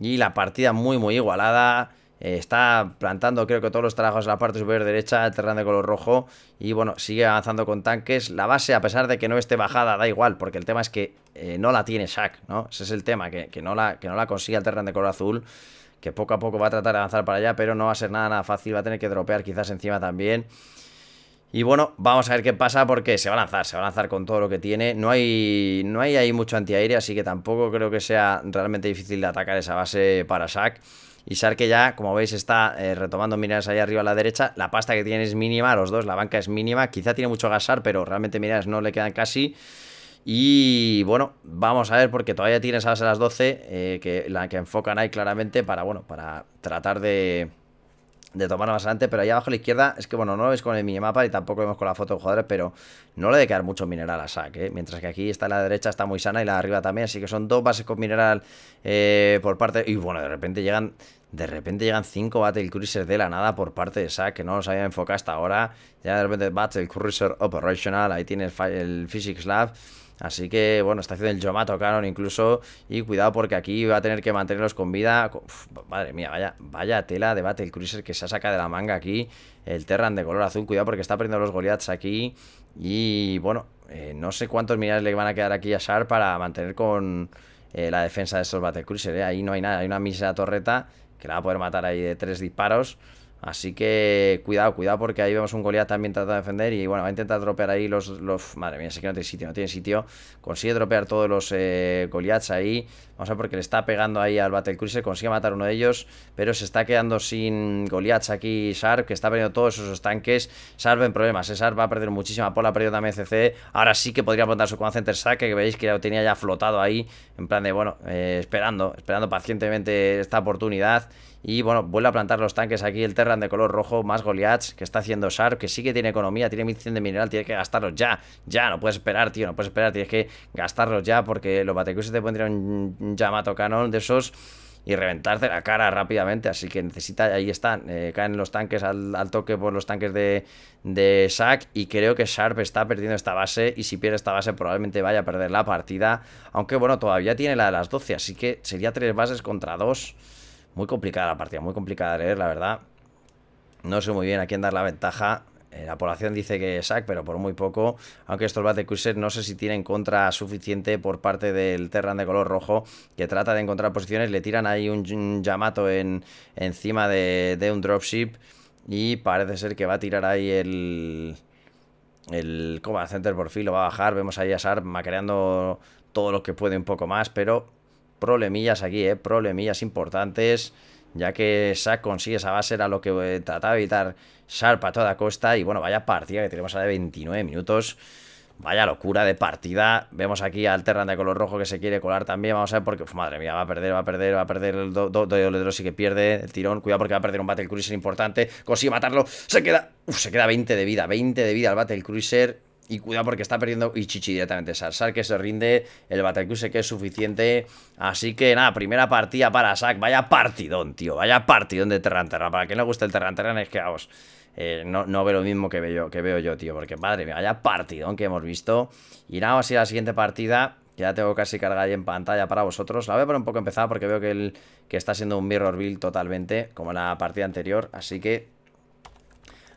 Y la partida muy, muy igualada. Eh, está plantando, creo que todos los trabajos en la parte superior derecha, el terreno de color rojo. Y bueno, sigue avanzando con tanques. La base, a pesar de que no esté bajada, da igual, porque el tema es que eh, no la tiene Shaq, ¿no? Ese es el tema, que, no, la, que no la consigue el terreno de color azul que poco a poco va a tratar de avanzar para allá, pero no va a ser nada, nada fácil, va a tener que dropear quizás encima también. Y bueno, vamos a ver qué pasa porque se va a lanzar, se va a lanzar con todo lo que tiene. No hay, no hay ahí mucho antiaire, así que tampoco creo que sea realmente difícil de atacar esa base para sac Y Sark que ya, como veis, está eh, retomando minas ahí arriba a la derecha. La pasta que tiene es mínima, los dos, la banca es mínima. Quizá tiene mucho gasar, pero realmente miras no le quedan casi. Y bueno, vamos a ver, porque todavía tienes a las 12, eh, que, la que enfocan ahí claramente para, bueno, para tratar de, de tomar más adelante, pero ahí abajo a la izquierda es que, bueno, no lo ves con el minimapa y tampoco lo vemos con la foto de jugadores, pero no le de quedar mucho mineral a SAC, ¿eh? mientras que aquí está la derecha, está muy sana y la de arriba también, así que son dos bases con mineral eh, por parte, y bueno, de repente llegan... De repente llegan 5 Battle Cruisers de la nada por parte de SAC, que no los había enfocado hasta ahora. Ya de repente Battle Cruiser Operational, ahí tienes el Physics Lab. Así que, bueno, está haciendo el Yomato Canon incluso. Y cuidado porque aquí va a tener que mantenerlos con vida. madre mía, vaya, vaya tela de Battle Cruiser que se ha sacado de la manga aquí. El Terran de color azul. Cuidado porque está perdiendo los Goliaths aquí. Y bueno, eh, no sé cuántos minerales le van a quedar aquí a Shar para mantener con eh, la defensa de estos Battle Cruiser. Eh. Ahí no hay nada, hay una misa torreta que la va a poder matar ahí de tres disparos. Así que cuidado, cuidado, porque ahí vemos un Goliath también tratando de defender. Y bueno, va a intentar dropear ahí los. madre mía, sé que no tiene sitio, no tiene sitio. Consigue dropear todos los eh, Goliaths ahí. Vamos a ver porque le está pegando ahí al Battle Cruiser. Consigue matar uno de ellos. Pero se está quedando sin Goliaths aquí Sharp, que está perdiendo todos esos tanques. Sharp en problemas. Eh, Sharp va a perder muchísima pola, ha perdido también CC. Ahora sí que podría plantar su Command Center que veis que lo tenía ya flotado ahí. En plan de, bueno, eh, esperando, esperando pacientemente esta oportunidad. Y bueno, vuelve a plantar los tanques aquí, el Terran de color rojo, más Goliaths, que está haciendo Sharp, que sí que tiene economía, tiene 1100 de mineral, Tiene que gastarlos ya, ya, no puedes esperar, tío, no puedes esperar, tienes que gastarlos ya porque los batecruises te pondrían un Yamato Canon de esos y reventarte la cara rápidamente. Así que necesita, ahí están, eh, caen los tanques al, toque por los tanques de, de Sack. Y creo que Sharp está perdiendo esta base. Y si pierde esta base, probablemente vaya a perder la partida. Aunque bueno, todavía tiene la de las 12. Así que sería tres bases contra dos. Muy complicada la partida, muy complicada de leer, la verdad. No sé muy bien a quién dar la ventaja. Eh, la población dice que sac, pero por muy poco. Aunque estos Crusher no sé si tienen contra suficiente por parte del Terran de color rojo, que trata de encontrar posiciones. Le tiran ahí un, Yamato en, encima de, un dropship. Y parece ser que va a tirar ahí el. El combat Center por fin lo va a bajar. Vemos ahí a Sar macreando todo lo que puede un poco más, pero problemillas aquí, ¿eh? Problemillas importantes, ya que Sack consigue esa base, era lo que eh, trataba de evitar Sharp a toda costa. Y bueno, vaya partida que tenemos ahora de 29 minutos. Vaya locura de partida. Vemos aquí al Terran de color rojo que se quiere colar también. Vamos a ver porque, madre mía, va a perder, va a perder, va a perder. El do, de do, sí que pierde el tirón. Cuidado porque va a perder un Battle Cruiser importante. Consigue matarlo. Se queda. se queda 20 de vida. 20 de vida al Battle Cruiser. Y cuidado porque está perdiendo y chichi directamente. Sarsar que se rinde. El sé que es suficiente. Así que nada, primera partida para Sack. Vaya partidón, tío. Vaya partidón de Terran Para quien le guste el Terran, es que vamos. Eh, no, no ve lo mismo que veo, yo, que veo yo, tío. Porque madre mía, vaya partidón que hemos visto. Y nada, vamos a ir a la siguiente partida. ya tengo casi cargada ahí en pantalla para vosotros. La voy a poner un poco empezada porque veo que, el, que está siendo un mirror build totalmente. Como en la partida anterior. Así que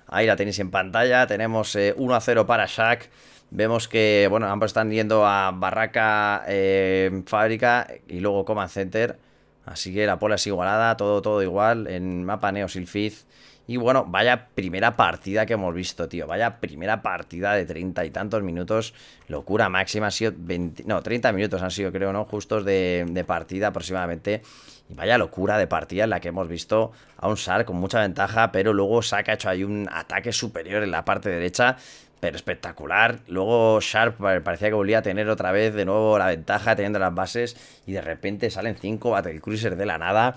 Ahí la tenéis en pantalla, tenemos 1 eh, a 0 para Shaq. Vemos que, bueno, ambos están yendo a Barraca eh, Fábrica y luego Command Center. Así que la pola es igualada, todo, todo igual en mapa Neo Silfiz. Y bueno, vaya primera partida que hemos visto, tío. Vaya primera partida de treinta y tantos minutos. Locura máxima. Ha sido no, 30 minutos han sido, creo, ¿no? Justos de, de partida aproximadamente. Y vaya locura de partida en la que hemos visto a un Sar con mucha ventaja, pero luego Saka ha hecho ahí un ataque superior en la parte derecha pero espectacular. Luego Sharp parecía que volvía a tener otra vez de nuevo la ventaja teniendo las bases y de repente salen 5 Battlecruiser de la nada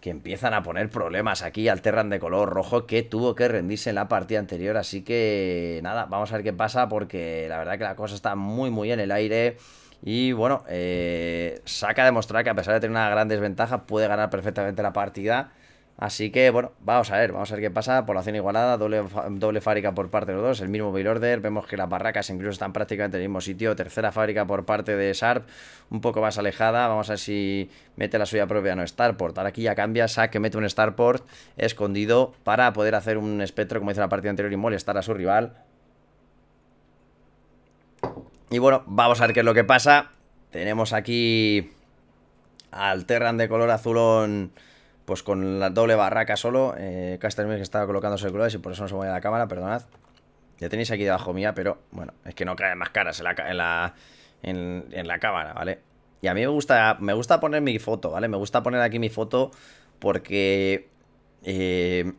que empiezan a poner problemas aquí al de color rojo que tuvo que rendirse en la partida anterior. Así que nada, vamos a ver qué pasa porque la verdad que la cosa está muy muy en el aire. Y bueno, eh, Saca a demostrar que a pesar de tener una gran desventaja, puede ganar perfectamente la partida. Así que bueno, vamos a ver, vamos a ver qué pasa. Población igualada, doble, doble fábrica por parte de los dos, el mismo build order. Vemos que las barracas incluso están prácticamente en el mismo sitio. Tercera fábrica por parte de Sharp, un poco más alejada. Vamos a ver si mete la suya propia, no Starport. Ahora aquí ya cambia, Sack que mete un Starport escondido para poder hacer un espectro, como dice la partida anterior, y molestar a su rival. Y bueno, vamos a ver qué es lo que pasa. Tenemos aquí al Terran de color azulón, pues con la doble barraca solo. Eh, que estaba colocando colores y por eso no se mueve la cámara, perdonad. Ya tenéis aquí debajo mía, pero bueno, es que no caen más caras en la, la, cámara, ¿vale? Y a mí me gusta, me gusta poner mi foto, ¿vale? Me gusta poner aquí mi foto porque... Eh,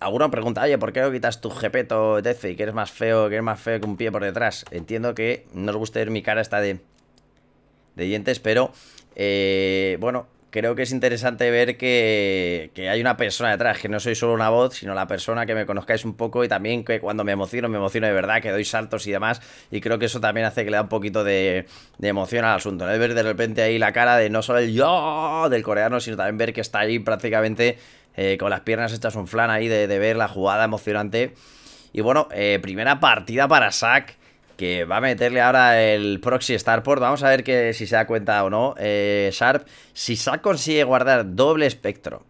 alguno pregunta, oye, ¿por qué no quitas tu jepeto, etc? Y que eres más feo, que eres más feo que un pie por detrás. Entiendo que no os guste ver mi cara esta de, de dientes, pero eh, bueno, creo que es interesante ver que, que, hay una persona detrás, que no soy solo una voz, sino la persona que me conozcáis un poco y también que cuando me emociono, me emociono de verdad, que doy saltos y demás, y creo que eso también hace que le da un poquito de, de emoción al asunto, ¿no? ver de repente ahí la cara de no solo el yo del coreano, sino también ver que está ahí prácticamente eh, con las piernas hechas un flan ahí de, ver la jugada emocionante. Y bueno, eh, primera partida para Sack, que va a meterle ahora el proxy Starport. Vamos a ver si se da cuenta o no, eh, Sharp. Si Sack consigue guardar doble espectro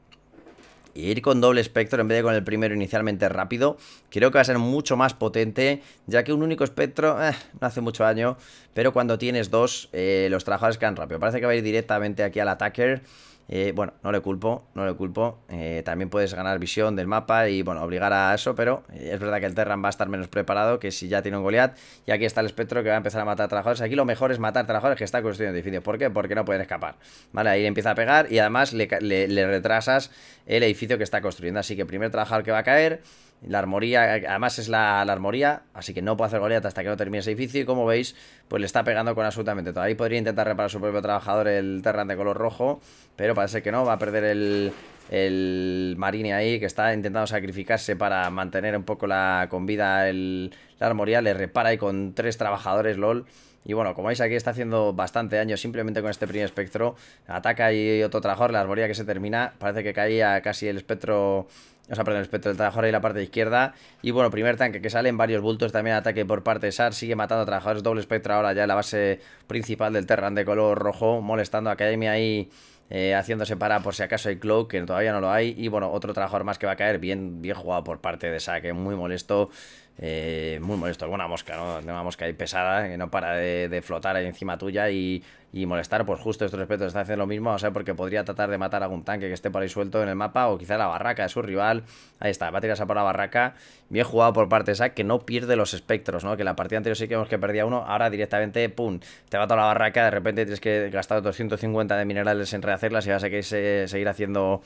ir con doble espectro en vez de con el primero inicialmente rápido, creo que va a ser mucho más potente, ya que un único espectro no hace mucho daño, pero cuando tienes dos, los trabajadores quedan rápido. Parece que va a ir directamente aquí al attacker eh, bueno, no le culpo, no le culpo. Eh, también puedes ganar visión del mapa y, bueno, obligar a eso, pero eh, es verdad que el Terran va a estar menos preparado que si ya tiene un Goliath. Y aquí está el espectro que va a empezar a matar trabajadores. Aquí lo mejor es matar trabajadores que está construyendo edificios. ¿Por qué? Porque no pueden escapar. Vale, ahí empieza a pegar y además le, le retrasas el edificio que está construyendo. Así que primer trabajador que va a caer la armoría, además es la, la, armoría, así que no puede hacer goleta hasta que no termine ese edificio. Y como veis, pues le está pegando con absolutamente todo. Ahí podría intentar reparar su propio trabajador el Terran de color rojo, pero parece que no. Va a perder el, el marine ahí que está intentando sacrificarse para mantener un poco la, con vida el, la armoría. Le repara ahí con tres trabajadores, lol. Y bueno, como veis aquí está haciendo bastante daño simplemente con este primer espectro. Ataca y otro trabajador, la armoría que se termina. Parece que caía casi el espectro o sea, el espectro del trabajador y la parte izquierda. Y bueno, primer tanque que sale en varios bultos. También ataque por parte de SAR. Sigue matando a trabajadores. Doble espectro ahora ya en la base principal del Terran de color rojo. Molestando a Academia ahí. Eh, haciéndose para por si acaso hay Cloak, que todavía no lo hay. Y bueno, otro trabajador más que va a caer. Bien, bien jugado por parte de Saque. Muy molesto. Eh, muy molesto, una mosca, ¿no? Una mosca ahí pesada que no para de, flotar ahí encima tuya y, molestar, pues justo estos respetos está haciendo lo mismo, o sea, porque podría tratar de matar algún tanque que esté por ahí suelto en el mapa o quizá la barraca de su rival. Ahí está, va a tirarse por la barraca. Bien jugado por parte de Zack, que no pierde los espectros, ¿no? Que la partida anterior sí que vemos que perdía uno, ahora directamente, pum, te va toda la barraca, de repente tienes que gastar 250 de minerales en rehacerlas y vas a querer seguir haciendo...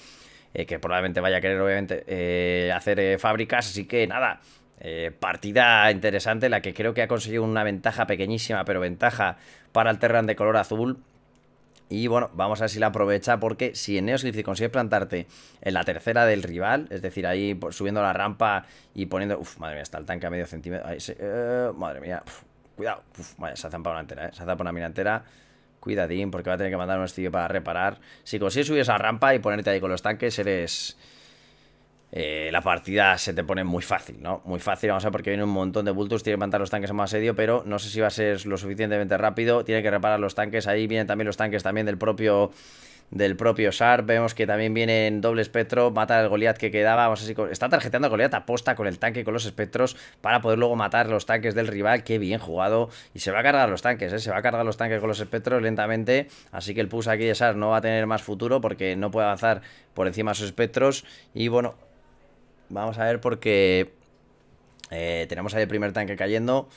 Eh, que probablemente vaya a querer, obviamente, eh, hacer fábricas. Así que nada, eh, partida interesante, la que creo que ha conseguido una ventaja pequeñísima, pero ventaja para el Terran de color azul. Y bueno, vamos a ver si la aprovecha porque si en consigue consigues plantarte en la tercera del rival, es decir, ahí subiendo la rampa y poniendo... Uf, madre mía, está el tanque a medio centímetro. Ahí eh, madre mía, cuidado. vaya, se ha una entera, ¿eh? Se ha una mina entera. Cuidadín, porque va a tener que mandar un estudio para reparar. Si consigues subir esa rampa y ponerte ahí con los tanques, eres eh, la partida se te pone muy fácil, ¿no? Muy fácil, vamos a ver, porque viene un montón de bultos, tiene que matar los tanques a más asedio, pero no sé si va a ser lo suficientemente rápido, tiene que reparar los tanques, ahí vienen también los tanques también del propio del propio Sharp, vemos que también viene en doble espectro, mata al Goliath que quedaba, vamos así, está tarjeteando a Goliath aposta con el tanque, con los espectros, para poder luego matar los tanques del rival, qué bien jugado, y se va a cargar los tanques, ¿eh? se va a cargar los tanques con los espectros lentamente, así que el push aquí de Sharp no va a tener más futuro porque no puede avanzar por encima de sus espectros, y bueno, Vamos a ver porque eh, tenemos ahí el primer tanque cayendo.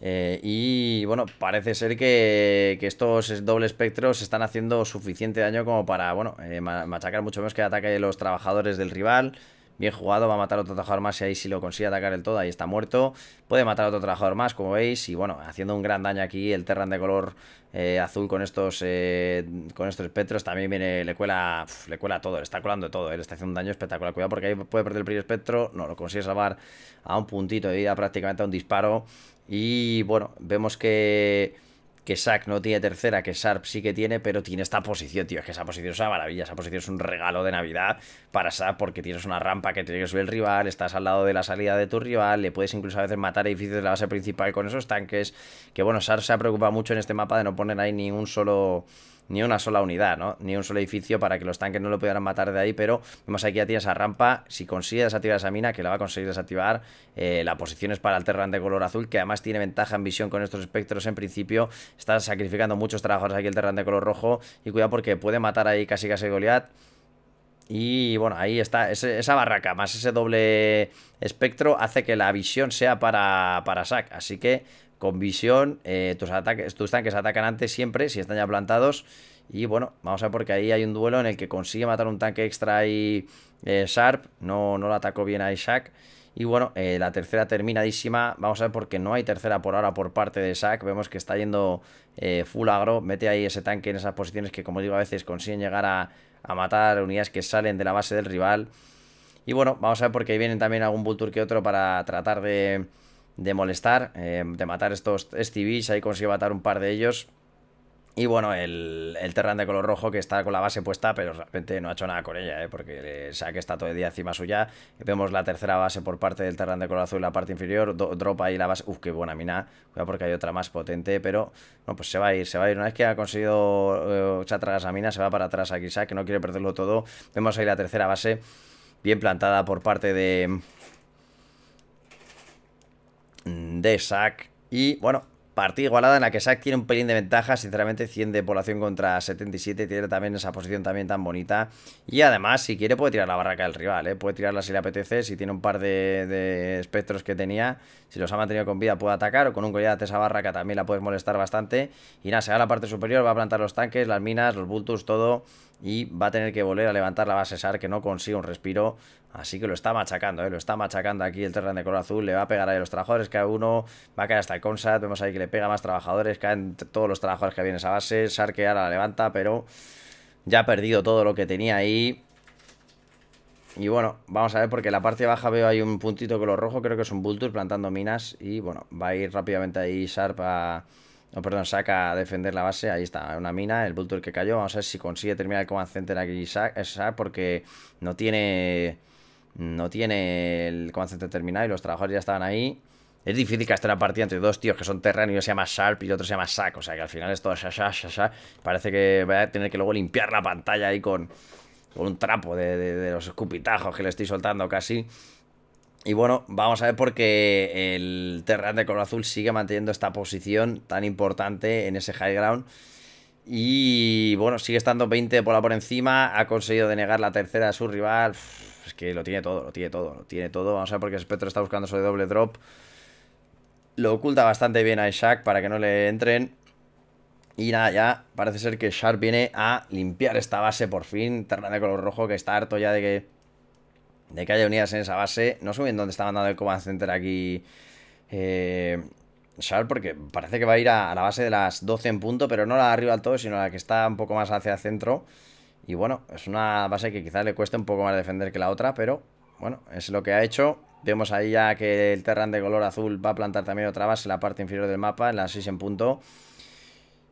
Eh, y bueno, parece ser que, que, estos doble espectros están haciendo suficiente daño como para, bueno, eh, machacar mucho menos que el ataque de los trabajadores del rival. Bien jugado, va a matar otro trabajador más y ahí si lo consigue atacar el todo, ahí está muerto. Puede matar a otro trabajador más, como veis. Y bueno, haciendo un gran daño aquí el Terran de color eh, azul con estos eh, con estos espectros. También viene, le cuela le cuela todo, le está colando todo. él eh, está haciendo un daño espectacular. Cuidado porque ahí puede perder el primer espectro. No, lo consigue salvar a un puntito de vida prácticamente a un disparo. Y bueno, vemos que que Sack no tiene tercera, que Sharp sí que tiene, pero tiene esta posición, tío. Es que esa posición es una maravilla, esa posición es un regalo de Navidad para Sharp porque tienes una rampa que tienes que subir el rival, estás al lado de la salida de tu rival, le puedes incluso a veces matar edificios de la base principal con esos tanques. Que bueno, Sharp se ha preocupado mucho en este mapa de no poner ahí ni un solo ni una sola unidad, ¿no? Ni un solo edificio para que los tanques no lo pudieran matar de ahí, pero vemos aquí ya tiene esa rampa, si consigue desactivar esa mina, que la va a conseguir desactivar, eh, la posición es para el Terran de color azul, que además tiene ventaja en visión con estos espectros en principio, está sacrificando muchos trabajadores aquí el Terran de color rojo, y cuidado porque puede matar ahí casi casi Goliath, y bueno, ahí está esa barraca, más ese doble espectro, hace que la visión sea para, para Sack. Así que con visión. Eh, tus, ataques, tus tanques atacan antes siempre, si están ya plantados. Y bueno, vamos a ver porque ahí hay un duelo en el que consigue matar un tanque extra ahí eh, Sharp. No, no lo atacó bien a Isaac. Y bueno, eh, la tercera terminadísima. Vamos a ver porque no hay tercera por ahora por parte de Isaac. Vemos que está yendo full agro. Mete ahí ese tanque en esas posiciones que como digo a veces consiguen llegar a, a matar unidades que salen de la base del rival. Y bueno, vamos a ver porque ahí vienen también algún Vulture que otro para tratar de de molestar, eh, de matar estos STVs, ahí consigue matar un par de ellos. Y bueno, el, Terran de color rojo que está con la base puesta, pero repente no ha hecho nada con ella, ¿eh? porque el que está todo el día encima suya. Vemos la tercera base por parte del Terran de color azul en la parte inferior. dropa ahí la base. Uf, qué buena mina. Cuidado porque hay otra más potente, pero no, pues se va a ir, se va a ir. Una vez que ha conseguido echar eh, atrás a mina, se va para atrás aquí, Sack. que no quiere perderlo todo. Vemos ahí la tercera base bien plantada por parte de de Sac. Y bueno, partida igualada en la que Sac tiene un pelín de ventaja, sinceramente 100 de población contra 77, tiene también esa posición también tan bonita y además si quiere puede tirar la barraca del rival, ¿eh? puede tirarla si le apetece, si tiene un par de, espectros que tenía, si los ha mantenido con vida puede atacar o con un collar de esa barraca también la puedes molestar bastante y nada, se va a la parte superior, va a plantar los tanques, las minas, los bultos, todo y va a tener que volver a levantar la base SAR que no consigue un respiro. Así que lo está machacando, ¿eh? lo está machacando aquí el terreno de color azul. Le va a pegar ahí a los trabajadores, cada uno va a caer hasta el Consat. Vemos ahí que le pega más trabajadores, caen todos los trabajadores que vienen a esa base. SAR que ahora la levanta, pero ya ha perdido todo lo que tenía ahí. Y bueno, vamos a ver porque en la parte baja veo ahí un puntito color rojo, creo que es un Vulture plantando minas. Y bueno, va a ir rápidamente ahí SAR para no, perdón, saca a defender la base. Ahí está, una mina, el Vulture que cayó. Vamos a ver si consigue terminar el Command Center aquí Isaac, porque no tiene... No tiene el Command Center terminado y los trabajadores ya estaban ahí. Es difícil que hasta la partida entre dos tíos que son y uno se llama Sharp y otro se llama Sack. O sea que al final es todo shasha, shasha. Parece que va a tener que luego limpiar la pantalla ahí con, con un trapo de los escupitajos que le estoy soltando casi. Y bueno, vamos a ver por qué el Terran de color azul sigue manteniendo esta posición tan importante en ese high ground. Y bueno, sigue estando 20 por la por encima. Ha conseguido denegar la tercera de su rival. Es que lo tiene todo, lo tiene todo, lo tiene todo. Vamos a ver por qué Spectre está buscando su doble drop. Lo oculta bastante bien a Isaac para que no le entren. Y nada, ya parece ser que Sharp viene a limpiar esta base por fin. Terran de color rojo que está harto ya de que de que haya unidas en esa base. No sé bien dónde está mandando el Command Center aquí. Eh, porque parece que va a ir a, la base de las 12 en punto, pero no la arriba del todo, sino la que está un poco más hacia el centro. Y bueno, es una base que quizás le cueste un poco más defender que la otra, pero bueno, es lo que ha hecho. Vemos ahí ya que el Terran de color azul va a plantar también otra base en la parte inferior del mapa, en las 6 en punto.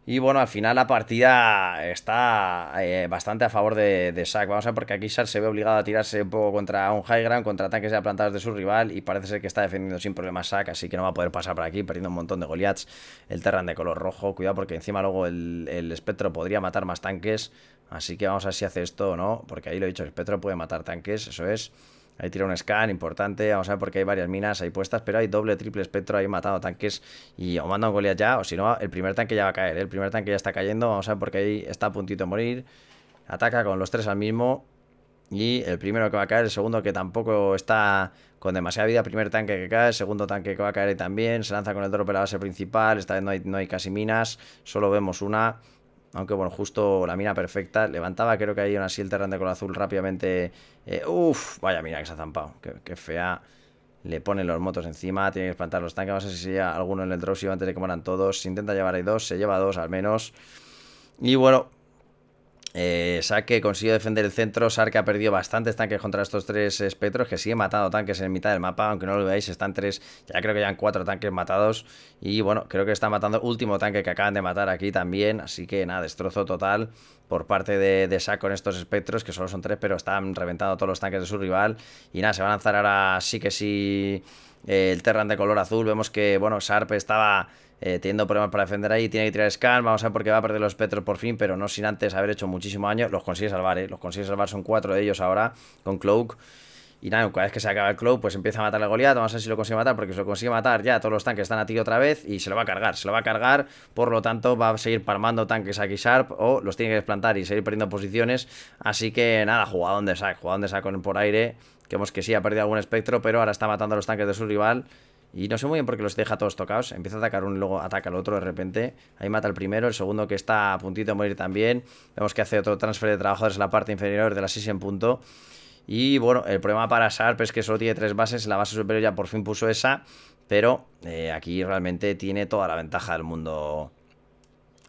Y bueno, al final la partida está eh, bastante a favor de, de Sack. Vamos a ver porque aquí Sack se ve obligado a tirarse un poco contra un high ground, contra tanques ya plantados de su rival y parece ser que está defendiendo sin problemas Sack, así que no va a poder pasar por aquí, perdiendo un montón de Goliaths. El Terran de color rojo, cuidado porque encima luego el, el espectro podría matar más tanques, así que vamos a ver si hace esto o no, porque ahí lo he dicho, el espectro puede matar tanques, eso es... Ahí tira un scan importante, vamos a ver porque hay varias minas ahí puestas, pero hay doble, triple espectro ahí matando tanques y o un golias ya, o si no, el primer tanque ya va a caer, ¿eh? el primer tanque ya está cayendo, vamos a ver porque ahí está a puntito de morir, ataca con los tres al mismo y el primero que va a caer, el segundo que tampoco está con demasiada vida, primer tanque que cae, el segundo tanque que va a caer ahí también, se lanza con el drop de la base principal, esta vez no hay, no hay casi minas, solo vemos una... Aunque bueno, justo la mina perfecta. Levantaba creo que ahí una Silter de con azul rápidamente. Uff, eh, uf, vaya mira que se ha zampado. Qué, fea. Le ponen los motos encima. Tiene que plantar los tanques. No sé si hay alguno en el si antes de que mueran todos. Se intenta llevar ahí dos. Se lleva dos al menos. Y bueno, eh, Saque consiguió defender el centro. Sark ha perdido bastantes tanques contra estos tres espectros que sigue matando tanques en mitad del mapa. Aunque no lo veáis, están tres. Ya creo que ya han cuatro tanques matados. Y bueno, creo que está matando el último tanque que acaban de matar aquí también. Así que nada, destrozo total por parte de, de con estos espectros que solo son tres, pero están reventando todos los tanques de su rival. Y nada, se va a lanzar ahora sí que sí el Terran de color azul. Vemos que, bueno, sarpe estaba eh, teniendo problemas para defender ahí, tiene que tirar scan, vamos a ver por qué va a perder los petros por fin, pero no sin antes haber hecho muchísimo daño, los consigue salvar, ¿eh? los consigue salvar, son cuatro de ellos ahora con Cloak. Y nada, cada vez que se acaba el Cloak, pues empieza a matar al Goliath. Vamos a ver si lo consigue matar, porque si lo consigue matar, ya todos los tanques están a tiro otra vez y se lo va a cargar. Se lo va a cargar, por lo tanto, va a seguir palmando tanques aquí Sharp o los tiene que desplantar y seguir perdiendo posiciones. Así que nada, jugadón de sac, jugadón de sac por aire. Que vemos que sí, ha perdido algún espectro, pero ahora está matando a los tanques de su rival. Y no sé muy bien por qué los deja todos tocados. Empieza a atacar uno y luego ataca al otro de repente. Ahí mata el primero, el segundo que está a puntito de morir también. Vemos que hace otro transfer de trabajo desde la parte inferior de la en punto. Y bueno, el problema para Sharp es que solo tiene tres bases. La base superior ya por fin puso esa. Pero eh, aquí realmente tiene toda la ventaja del mundo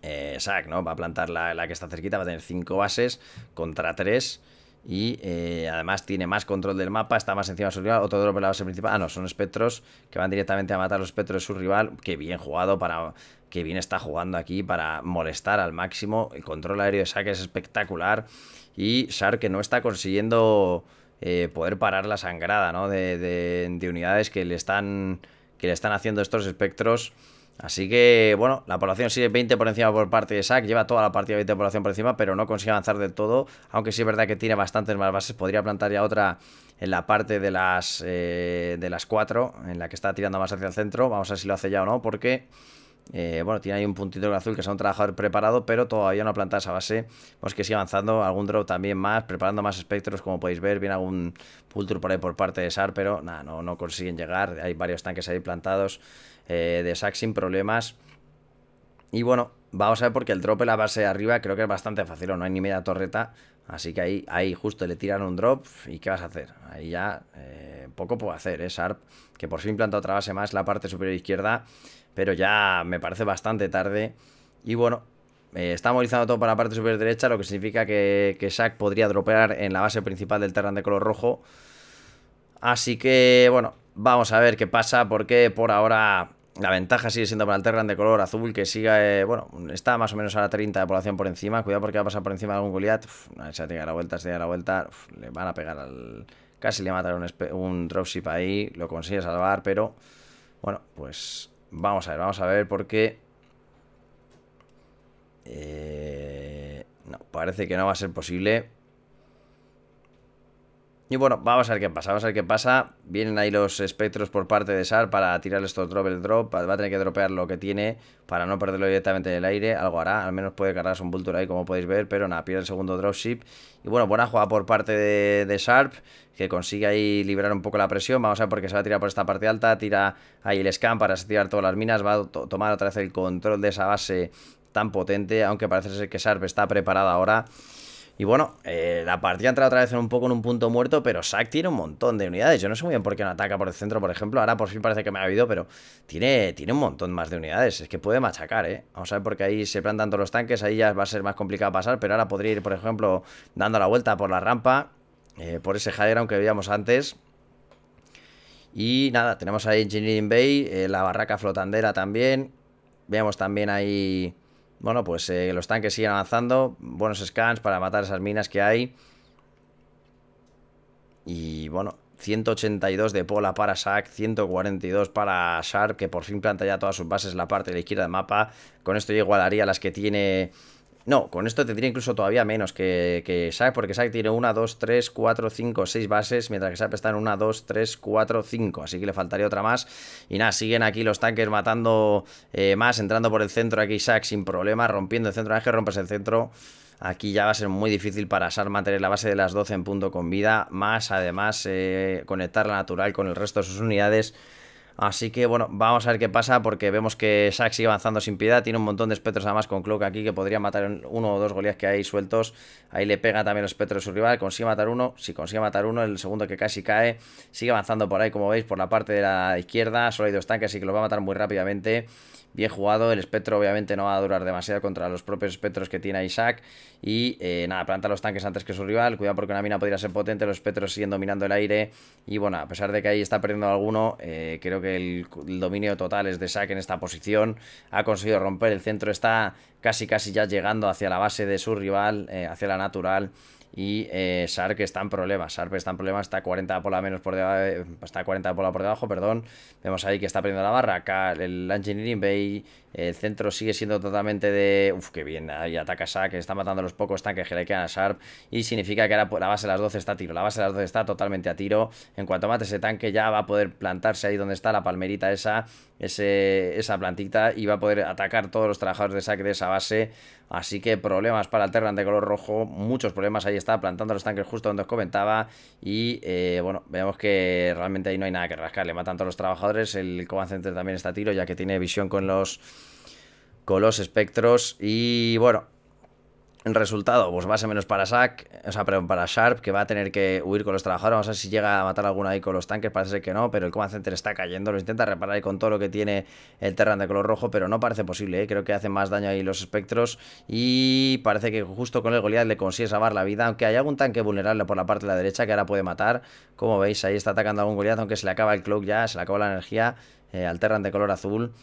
eh, ¿no? Va a plantar la, la, que está cerquita, va a tener cinco bases contra tres. Y eh, además tiene más control del mapa, está más encima de su rival. Otro drop los pelados base principal. Ah, no, son espectros que van directamente a matar los espectros de su rival. Que bien jugado para. Que bien está jugando aquí para molestar al máximo. El control aéreo de saque es espectacular. Y Shark que no está consiguiendo eh, poder parar la sangrada, ¿no? De, de unidades que le están. Que le están haciendo estos espectros. Así que, bueno, la población sigue 20 por encima por parte de SAC, lleva toda la partida 20 de población por encima, pero no consigue avanzar del todo, aunque sí es verdad que tiene bastantes más bases, podría plantar ya otra en la parte de las, eh, de las 4, en la que está tirando más hacia el centro, vamos a ver si lo hace ya o no, porque... Eh, bueno, tiene ahí un puntito azul que es un trabajador preparado, pero todavía no ha plantado esa base. Pues que sigue avanzando, algún drop también más, preparando más espectros, como podéis ver. Viene algún pultur por ahí por parte de SAR, pero nada, no consiguen llegar. Hay varios tanques ahí plantados. Eh, de sack sin problemas. Y bueno, vamos a ver porque el drop en la base de arriba creo que es bastante fácil, no hay ni media torreta. Así que ahí, justo le tiran un drop y ¿qué vas a hacer? Ahí ya eh, poco puedo hacer, ¿eh? Sharp, que por fin planta otra base más, la parte superior izquierda, pero ya me parece bastante tarde. Y bueno, eh, está movilizando todo para la parte superior derecha, lo que significa que, que podría dropear en la base principal del terreno de color rojo. Así que, bueno, vamos a ver qué pasa, porque por ahora la ventaja sigue siendo para el Terran de color azul, que siga, eh, bueno, está más o menos a la 30 de población por encima. Cuidado porque va a pasar por encima de algún Goliath. Uf, se tiene la vuelta, se tiene la vuelta. le van a pegar al... Casi le matan un, un dropship ahí, lo consigue salvar, pero... Bueno, pues vamos a ver, vamos a ver porque... Eh, no, parece que no va a ser posible. Y bueno, vamos a ver qué pasa, vamos a ver qué pasa. Vienen ahí los espectros por parte de Sharp para tirar estos drop el drop. Va a tener que dropear lo que tiene para no perderlo directamente en el aire. Algo hará, al menos puede cargarse un Vulture ahí como podéis ver, pero nada, pierde el segundo dropship. Y bueno, buena jugada por parte de, Sharp, que consigue ahí liberar un poco la presión. Vamos a ver porque se va a tirar por esta parte alta, tira ahí el scan para tirar todas las minas, va a tomar otra vez el control de esa base tan potente, aunque parece ser que Sharp está preparada ahora. Y bueno, eh, la partida entra otra vez en un poco en un punto muerto, pero Zack tiene un montón de unidades. Yo no sé muy bien por qué no ataca por el centro, por ejemplo. Ahora por fin parece que me ha habido, pero tiene, tiene un montón más de unidades. Es que puede machacar, ¿eh? Vamos a ver porque ahí se plantan todos los tanques, ahí ya va a ser más complicado pasar, pero ahora podría ir, por ejemplo, dando la vuelta por la rampa, eh, por ese high ground que veíamos antes. Y nada, tenemos ahí Engineering Bay, eh, la barraca flotandera también. Veamos también ahí bueno, pues eh, los tanques siguen avanzando. Buenos scans para matar esas minas que hay. Y bueno, 182 de Pola para Sack, 142 para Sharp, que por fin planta ya todas sus bases en la parte de la izquierda del mapa. Con esto ya igualaría las que tiene no, con esto tendría incluso todavía menos que, que porque Sack tiene 1, 2, 3, 4, 5, 6 bases, mientras que Sack está en 1, 2, 3, 4, 5. Así que le faltaría otra más. Y nada, siguen aquí los tanques matando eh, más, entrando por el centro aquí Sack sin problema, rompiendo el centro. Una vez que rompes el centro, aquí ya va a ser muy difícil para Sar mantener la base de las 12 en punto con vida, más además eh, conectar la natural con el resto de sus unidades. Así que bueno, vamos a ver qué pasa porque vemos que Sack sigue avanzando sin piedad. Tiene un montón de espectros además con Cloak aquí que podría matar uno o dos goleas que hay sueltos. Ahí le pega también los espectros de su rival. Consigue matar uno. Si consigue matar uno, el segundo que casi cae. Sigue avanzando por ahí, como veis, por la parte de la izquierda. Solo hay dos tanques, así que lo va a matar muy rápidamente bien jugado. El espectro obviamente no va a durar demasiado contra los propios espectros que tiene Isaac. Y eh, nada, planta los tanques antes que su rival. Cuidado porque una mina podría ser potente. Los espectros siguen dominando el aire. Y bueno, a pesar de que ahí está perdiendo alguno, eh, creo que el, dominio total es de Isaac en esta posición. Ha conseguido romper el centro. Está casi casi ya llegando hacia la base de su rival, eh, hacia la natural. Y eh, está en problemas. Sark está en problemas. Está 40 pola menos por debajo. Eh, está 40 pola por debajo, perdón. Vemos ahí que está perdiendo la barra. Acá el Engineering Bay el centro sigue siendo totalmente de... Uf, qué bien, ahí ataca que está matando los pocos tanques que le quedan a Sharp y significa que ahora pues, la base de las 12 está a tiro, la base de las 12 está totalmente a tiro. En cuanto mate ese tanque ya va a poder plantarse ahí donde está la palmerita esa, ese, esa plantita y va a poder atacar todos los trabajadores de saque de esa base. Así que problemas para el Terran de color rojo, muchos problemas, ahí está plantando los tanques justo donde os comentaba y eh, bueno, vemos que realmente ahí no hay nada que rascar, le matan todos los trabajadores, el Command Center también está a tiro ya que tiene visión con los con los espectros. Y bueno, el resultado, pues más menos para sac o sea, perdón, para Sharp, que va a tener que huir con los trabajadores. Vamos a ver si llega a matar alguno ahí con los tanques, parece que no, pero el Command Center está cayendo, lo intenta reparar ahí con todo lo que tiene el Terran de color rojo, pero no parece posible, ¿eh? creo que hace más daño ahí los espectros y parece que justo con el Goliath le consigue salvar la vida, aunque hay algún tanque vulnerable por la parte de la derecha que ahora puede matar. Como veis, ahí está atacando a algún Goliath, aunque se le acaba el cloak ya, se le acaba la energía. Eh, al Terran de color azul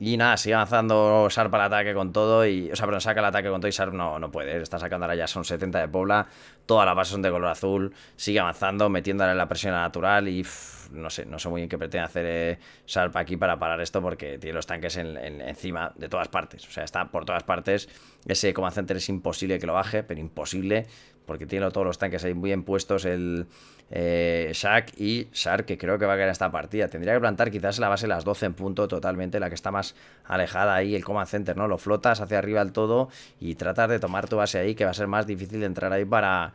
y nada, sigue avanzando Sharp al ataque con todo. Y, o sea, pero saca el ataque con todo y Sharp no, no puede. Está sacando ahora ya son 70 de Pobla. Todas las bases son de color azul. Sigue avanzando, metiéndole la presión natural. Y no sé, no sé muy bien qué pretende hacer eh, Sharp aquí para parar esto porque tiene los tanques en, encima de todas partes. O sea, está por todas partes. Ese Command Center es imposible que lo baje, pero imposible porque tiene todos los tanques ahí bien puestos el eh, Shaq y Shark, que creo que va a ganar esta partida. Tendría que plantar quizás la base las 12 en punto totalmente, la que está más alejada ahí, el Command Center, ¿no? Lo flotas hacia arriba del todo y tratas de tomar tu base ahí, que va a ser más difícil de entrar ahí para...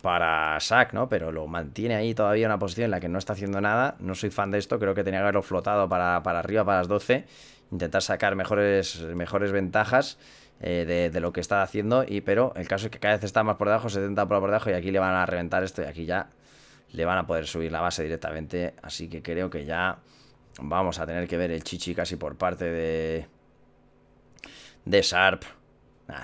Para Shaq, ¿no? Pero lo mantiene ahí todavía en una posición en la que no está haciendo nada. No soy fan de esto, creo que tenía que haberlo flotado para, arriba, para las 12. Intentar sacar mejores, mejores ventajas. Eh, de, lo que está haciendo. Y, pero el caso es que cada vez está más por debajo, 70 por debajo, y aquí le van a reventar esto y aquí ya le van a poder subir la base directamente. Así que creo que ya vamos a tener que ver el chichi casi por parte de, de Sharp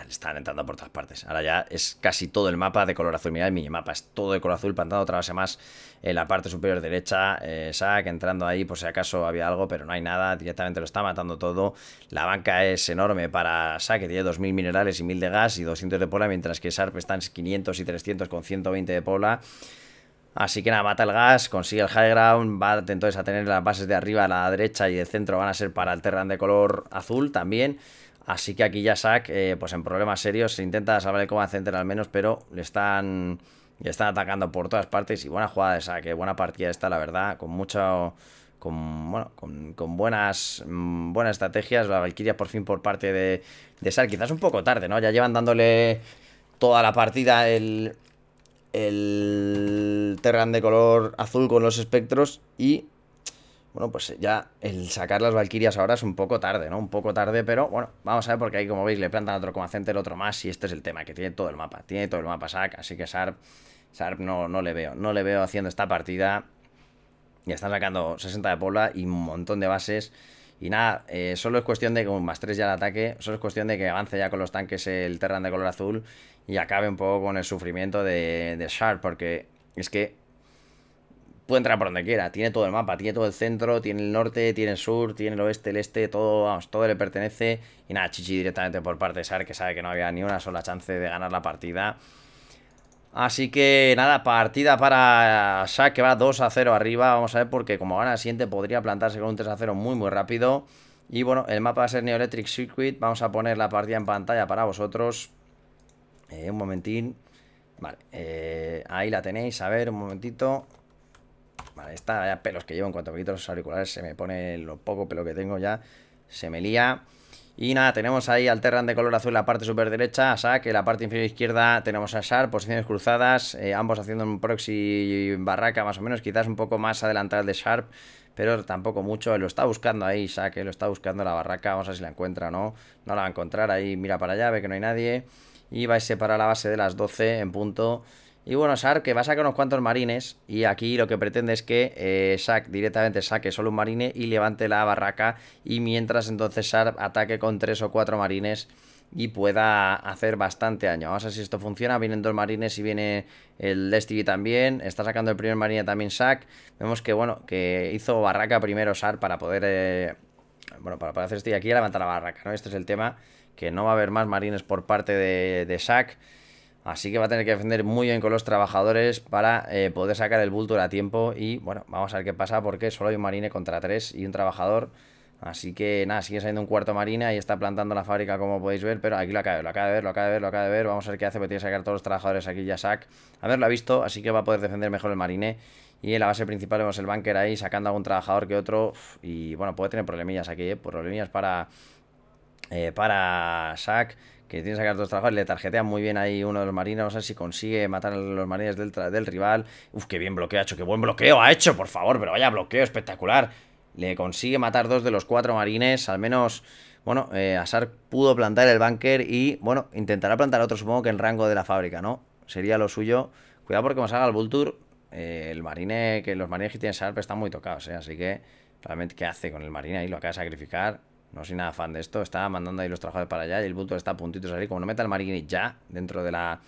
están entrando por todas partes. Ahora ya es casi todo el mapa de color azul. mira el mapa es todo de color azul. Plantando otra base más en la parte superior derecha. Eh, Sac entrando ahí por si acaso había algo, pero no hay nada. Directamente lo está matando todo. La banca es enorme para Sac, que tiene 2.000 minerales y 1.000 de gas y 200 de pola, mientras que Sarp están 500 y 300 con 120 de pola. Así que nada, mata el gas, consigue el high ground, va entonces a tener las bases de arriba a la derecha y el centro van a ser para el terran de color azul también. Así que aquí ya Sack, eh, pues en problemas serios, se intenta salvar el Command Center al menos, pero le están, le están atacando por todas partes. Y buena jugada de Sack, eh, buena partida esta, la verdad, con mucho... Con, bueno, con, buenas, mm, buenas estrategias, la valquiria por fin por parte de, de Quizás un poco tarde, ¿no? Ya llevan dándole toda la partida el, el Terran de color azul con los espectros y bueno, pues ya el sacar las Valkyrias ahora es un poco tarde, ¿no? Un poco tarde, pero bueno, vamos a ver porque ahí, como veis, le plantan otro coma el otro más, y este es el tema, que tiene todo el mapa, tiene todo el mapa Sac, así que Sharp Sharp no, no le veo, no le veo haciendo esta partida. Y están sacando 60 de Pobla y un montón de bases. Y nada, eh, solo es cuestión de que un más 3 ya el ataque, solo es cuestión de que avance ya con los tanques el Terran de color azul y acabe un poco con el sufrimiento de, de Sharp, porque es que puede entrar por donde quiera. Tiene todo el mapa, tiene todo el centro, tiene el norte, tiene el sur, tiene el oeste, el este, todo, vamos, todo le pertenece. Y nada, Chichi directamente por parte de Sar, que sabe que no había ni una sola chance de ganar la partida. Así que nada, partida para Shark que va 2 a 0 arriba. Vamos a ver porque como gana el siguiente podría plantarse con un 3 a 0 muy muy rápido. Y bueno, el mapa va a ser Neoelectric Circuit. Vamos a poner la partida en pantalla para vosotros. Eh, un momentín. Vale, eh, ahí la tenéis. A ver, un momentito. Vale, está, ya pelos que llevo en cuanto a los auriculares se me pone lo poco pelo que tengo ya, se me lía. Y nada, tenemos ahí Terran de color azul la parte super derecha, a la parte inferior izquierda tenemos a Sharp, posiciones cruzadas, eh, ambos haciendo un proxy barraca más o menos, quizás un poco más adelantado de Sharp, pero tampoco mucho. Lo está buscando ahí, Saque, eh, lo está buscando la barraca. Vamos a ver si la encuentra o no. No la va a encontrar ahí, mira para allá, ve que no hay nadie. Y va a separar la base de las 12 en punto. Y bueno, Sar, que va a sacar unos cuantos marines. Y aquí lo que pretende es que eh, directamente saque solo un marine y levante la barraca. Y mientras entonces Sar ataque con tres o cuatro marines y pueda hacer bastante daño. Vamos a ver si esto funciona. Vienen dos marines y viene el Destiny también. Está sacando el primer marine también Sac. Vemos que, bueno, que hizo barraca primero Sar para poder... Eh, bueno, para poder hacer esto y aquí levantar la barraca, ¿no? Este es el tema, que no va a haber más marines por parte de, de Así que va a tener que defender muy bien con los trabajadores para eh, poder sacar el bulto a tiempo. Y bueno, vamos a ver qué pasa porque solo hay un marine contra tres y un trabajador. Así que nada, sigue saliendo un cuarto marina y está plantando la fábrica como podéis ver. Pero aquí lo acaba, lo acaba de ver, lo acaba de ver, lo acaba de ver. Vamos a ver qué hace, porque tiene que sacar todos los trabajadores aquí ya sac. A ver, lo ha visto, así que va a poder defender mejor el marine. Y en la base principal vemos el banker ahí sacando a algún trabajador que otro. Y bueno, puede tener problemillas aquí, ¿eh? Problemillas para, eh, para sac que tiene que sacar dos trabajos, le tarjetean muy bien ahí uno de los marines, vamos a ver si consigue matar a los marines del, del rival. Uf, qué bien bloqueo ha hecho, qué buen bloqueo ha hecho, por favor, pero vaya bloqueo espectacular. Le consigue matar dos de los cuatro marines, al menos... Bueno, eh, Asar pudo plantar el bunker y, bueno, intentará plantar otro, supongo que en rango de la fábrica, ¿no? Sería lo suyo. Cuidado porque nos haga el Vulture. Eh, el marine, que los marines que tiene Sarp están muy tocados, ¿eh? Así que, realmente, ¿qué hace con el marine ahí? Lo acaba de sacrificar no soy nada fan de esto. Está mandando ahí los trabajadores para allá y el bulto está a puntito de salir. Como no meta el Marini ya dentro de la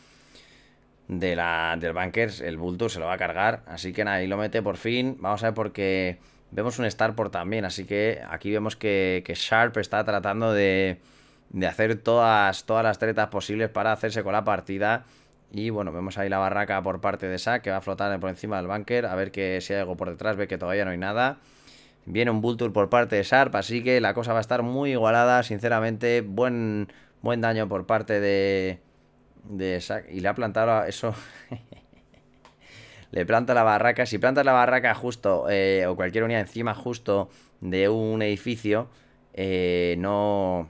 de la del Bankers, el bulto se lo va a cargar. Así que nada, ahí lo mete por fin. Vamos a ver porque vemos un por también. Así que aquí vemos que, Sharp está tratando de, de, hacer todas, todas las tretas posibles para hacerse con la partida. Y bueno, vemos ahí la barraca por parte de esa que va a flotar por encima del Banker. A ver que si hay algo por detrás, ve que todavía no hay nada. Viene un Vulture por parte de Sharp, así que la cosa va a estar muy igualada, sinceramente. Buen, buen daño por parte de, de Y le ha plantado eso... *laughs* le planta la barraca. Si plantas la barraca justo, eh, o cualquier unidad encima justo de un edificio, eh, no...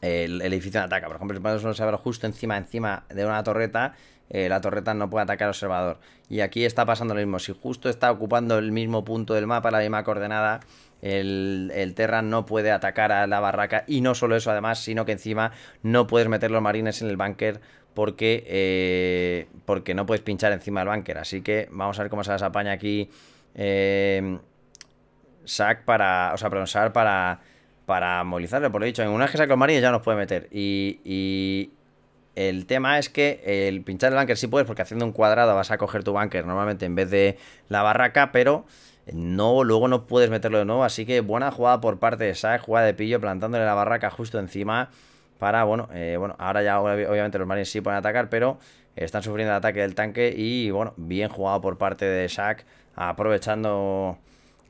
El, edificio no ataca. Por ejemplo, si plantas un saber justo encima, encima de una torreta, eh, la torreta no puede atacar observador. Y aquí está pasando lo mismo. Si justo está ocupando el mismo punto del mapa, la misma coordenada, el, Terran no puede atacar a la barraca y no solo eso además, sino que encima no puedes meter los marines en el búnker porque, eh, porque no puedes pinchar encima del búnker. Así que vamos a ver cómo se las apaña aquí eh, Sac para, o sea, perdón, para, para movilizarle, por lo dicho. En una vez que saca los marines ya nos puede meter y, y, el tema es que el pinchar el bunker sí puedes, porque haciendo un cuadrado vas a coger tu bunker normalmente en vez de la barraca, pero no, luego no puedes meterlo de nuevo. Así que buena jugada por parte de Sae, jugada de pillo, plantándole la barraca justo encima. Para, bueno, eh, bueno, ahora ya obviamente los marines sí pueden atacar, pero están sufriendo el ataque del tanque. Y bueno, bien jugado por parte de Sack, aprovechando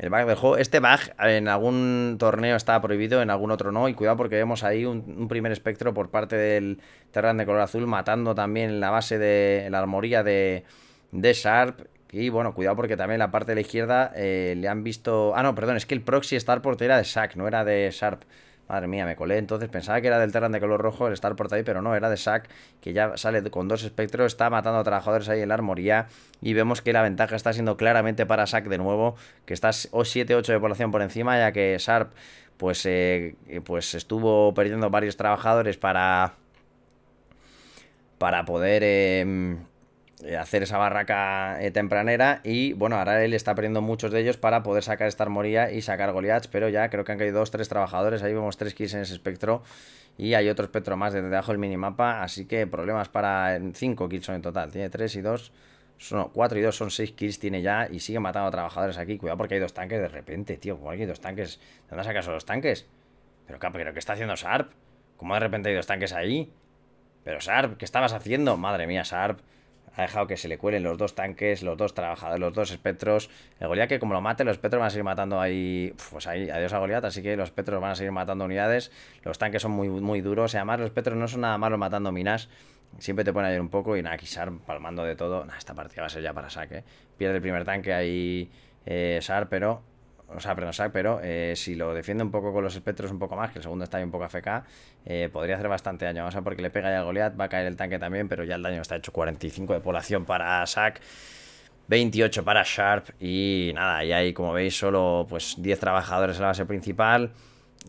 el Este bug en algún torneo estaba prohibido, en algún otro no. Y cuidado porque vemos ahí un, primer espectro por parte del Terran de color azul matando también la base de la armoría de, Sharp. Y bueno, cuidado porque también la parte de la izquierda eh, le han visto... Ah, no, perdón, es que el proxy Starport era de Sack, no era de Sharp. Madre mía, me colé entonces. Pensaba que era del Terran de color rojo el estar por ahí, pero no, era de SAC, que ya sale con dos espectros, está matando a trabajadores ahí en la armoría. Y vemos que la ventaja está siendo claramente para SAC de nuevo, que está 7-8 de población por encima, ya que Sharp pues, eh, pues estuvo perdiendo varios trabajadores para, para poder... Em, eh, hacer esa barraca eh, tempranera y bueno, ahora él está perdiendo muchos de ellos para poder sacar esta armoría y sacar Goliath, pero ya creo que han caído dos, tres trabajadores, ahí vemos tres kills en ese espectro y hay otro espectro más desde abajo del minimapa, así que problemas para 5 kills en total, tiene tres y dos son cuatro y dos, son seis kills tiene ya y sigue matando a trabajadores aquí, cuidado porque hay dos tanques de repente, tío, ¿cómo hay dos tanques? ¿De dónde sacas los tanques? Pero pero ¿qué está haciendo Sharp? ¿Cómo de repente hay dos tanques ahí? Pero Sharp, ¿qué estabas haciendo? Madre mía, Sharp ha dejado que se le cuelen los dos tanques, los dos trabajadores, los dos espectros. El Goliath que como lo mate, los espectros van a seguir matando ahí, pues ahí, adiós a Goliath, así que los espectros van a seguir matando unidades. Los tanques son muy, muy duros además los espectros no son nada malos matando minas. Siempre te ponen a ir un poco y nada, Kisar palmando de todo. Nah, esta partida va a ser ya para saque. ¿eh? Pierde el primer tanque ahí eh, Sar, pero o sea, no pero eh, si lo defiende un poco con los espectros un poco más, que el segundo está ahí un poco AFK, eh, podría hacer bastante daño. Vamos a porque le pega ya el Goliath, va a caer el tanque también, pero ya el daño está hecho 45 de población para Sack. 28 para Sharp y nada, y ahí como veis solo pues 10 trabajadores en la base principal.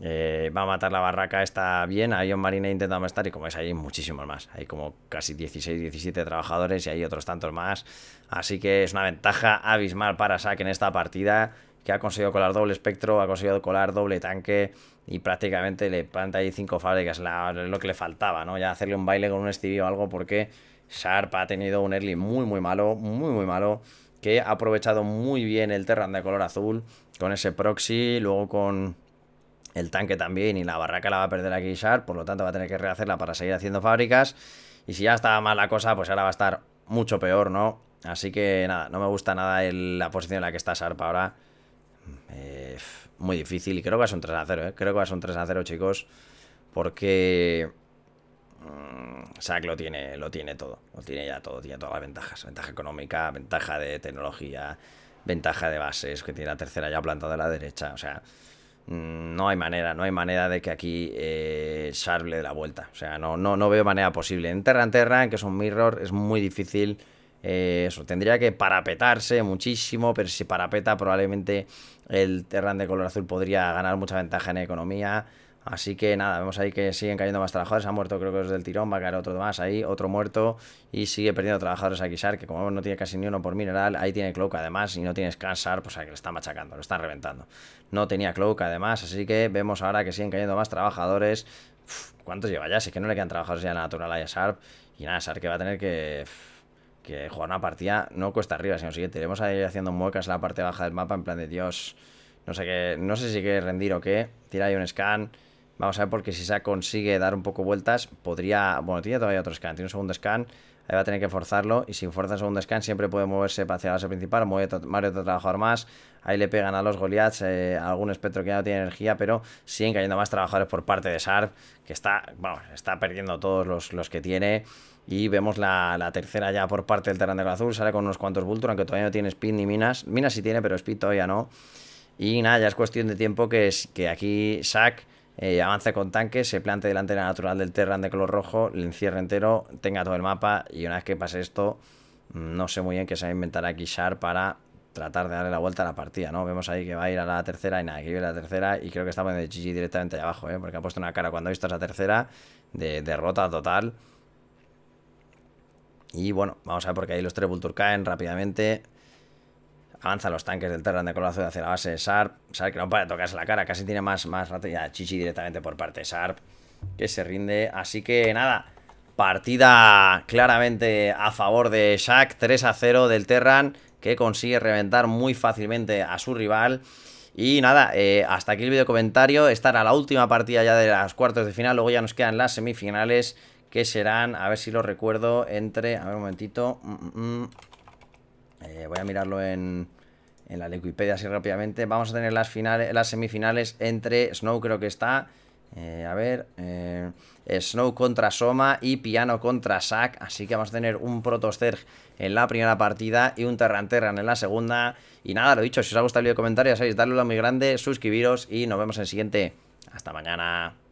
Eh, va a matar la barraca, está bien. Ahí un marine intentando estar y como veis, hay muchísimos más. Hay como casi 16, 17 trabajadores y hay otros tantos más. Así que es una ventaja abismal para Sack en esta partida que ha conseguido colar doble espectro, ha conseguido colar doble tanque y prácticamente le planta ahí cinco fábricas, lo que le faltaba, ¿no? Ya hacerle un baile con un Stevie o algo porque Sharp ha tenido un early muy, muy malo, muy, muy malo, que ha aprovechado muy bien el Terran de color azul con ese proxy, luego con el tanque también y la barraca la va a perder aquí Sharp, por lo tanto va a tener que rehacerla para seguir haciendo fábricas y si ya estaba mal la cosa, pues ahora va a estar mucho peor, ¿no? Así que nada, no me gusta nada la posición en la que está Sharp ahora. Eh, muy difícil. Y creo que va a ser un 3 a 0, eh. Creo que va a ser un 3 a 0, chicos. Porque. Mm, Sack lo tiene, lo tiene todo. Lo tiene ya todo. Tiene todas las ventajas: ventaja económica, ventaja de tecnología, ventaja de bases, que tiene la tercera ya plantada a la derecha. O sea. Mm, no hay manera, no hay manera de que aquí eh, de la vuelta. O sea, no, no, no veo manera posible. En Terra en Terra, que es un mirror, es muy difícil eh, eso, tendría que parapetarse muchísimo, pero si parapeta probablemente el Terran de color azul podría ganar mucha ventaja en economía. Así que nada, vemos ahí que siguen cayendo más trabajadores. Ha muerto, creo que es del tirón. Va a caer otro más ahí, otro muerto. Y sigue perdiendo trabajadores a Kisar, que como no tiene casi ni uno por mineral. Ahí tiene Cloak además. Y no tiene Scansar, pues o sea que le están machacando, lo están reventando. No tenía Cloak además, así que vemos ahora que siguen cayendo más trabajadores. ¿Cuántos lleva ya? Si es que no le quedan trabajadores ya a la natural a Sharp. Y nada, Sharp que va a tener que que jugar una partida no cuesta arriba, sino siguiente. tenemos ahí haciendo muecas en la parte baja del mapa, en plan de Dios, no sé qué, no sé si quiere rendir o qué. Tira ahí un scan. Vamos a ver porque si se consigue dar un poco vueltas, podría... Bueno, tiene todavía otro scan, tiene un segundo scan. Ahí va a tener que forzarlo. Y si fuerza el segundo scan, siempre puede moverse hacia la base principal. Mueve Mario otro trabajador más. Ahí le pegan a los Goliaths, eh, algún espectro que ya no tiene energía, pero siguen cayendo más trabajadores por parte de Sharp, que está, bueno, está perdiendo todos los, los que tiene. Y vemos la, tercera ya por parte del Terran de Azul. Sale con unos cuantos Vulture, aunque todavía no tiene Speed ni Minas. Minas sí tiene, pero Speed todavía no. Y nada, ya es cuestión de tiempo que, es, que aquí Sack eh, avance con tanques, se plante delante de la natural del Terran de color rojo, le encierre entero, tenga todo el mapa. Y una vez que pase esto, mm, no sé muy bien qué se va a inventar aquí Sharp para tratar de darle la vuelta a la partida, ¿no? Vemos ahí que va a ir a la tercera y nada, que a la tercera y creo que está poniendo GG directamente ahí abajo, ¿eh? Porque ha puesto una cara cuando ha visto esa tercera de derrota total. Y bueno, vamos a ver porque ahí los Vultur caen rápidamente. Avanzan los tanques del Terran de Colazo hacia la base de Sharp. Sharp que no para tocarse la cara, casi tiene más, más rato. Ya Chichi directamente por parte de Sharp, que se rinde. Así que nada, partida claramente a favor de Shaq. 3 a 0 del Terran, que consigue reventar muy fácilmente a su rival. Y nada, eh, hasta aquí el video comentario. estará la última partida ya de las cuartos de final. Luego ya nos quedan las semifinales que serán, a ver si lo recuerdo, entre... A ver, un momentito. Mm, mm, mm. Eh, voy a mirarlo en, la Wikipedia así rápidamente. Vamos a tener las, finales, las semifinales entre Snow, creo que está. Eh, a ver, eh, Snow contra Soma y Piano contra Sack. Así que vamos a tener un Protosterg en la primera partida y un Terran Terran en la segunda. Y nada, lo dicho, si os ha gustado el vídeo, comentarios, ya sabéis, un like muy grande, suscribiros y nos vemos en el siguiente. Hasta mañana.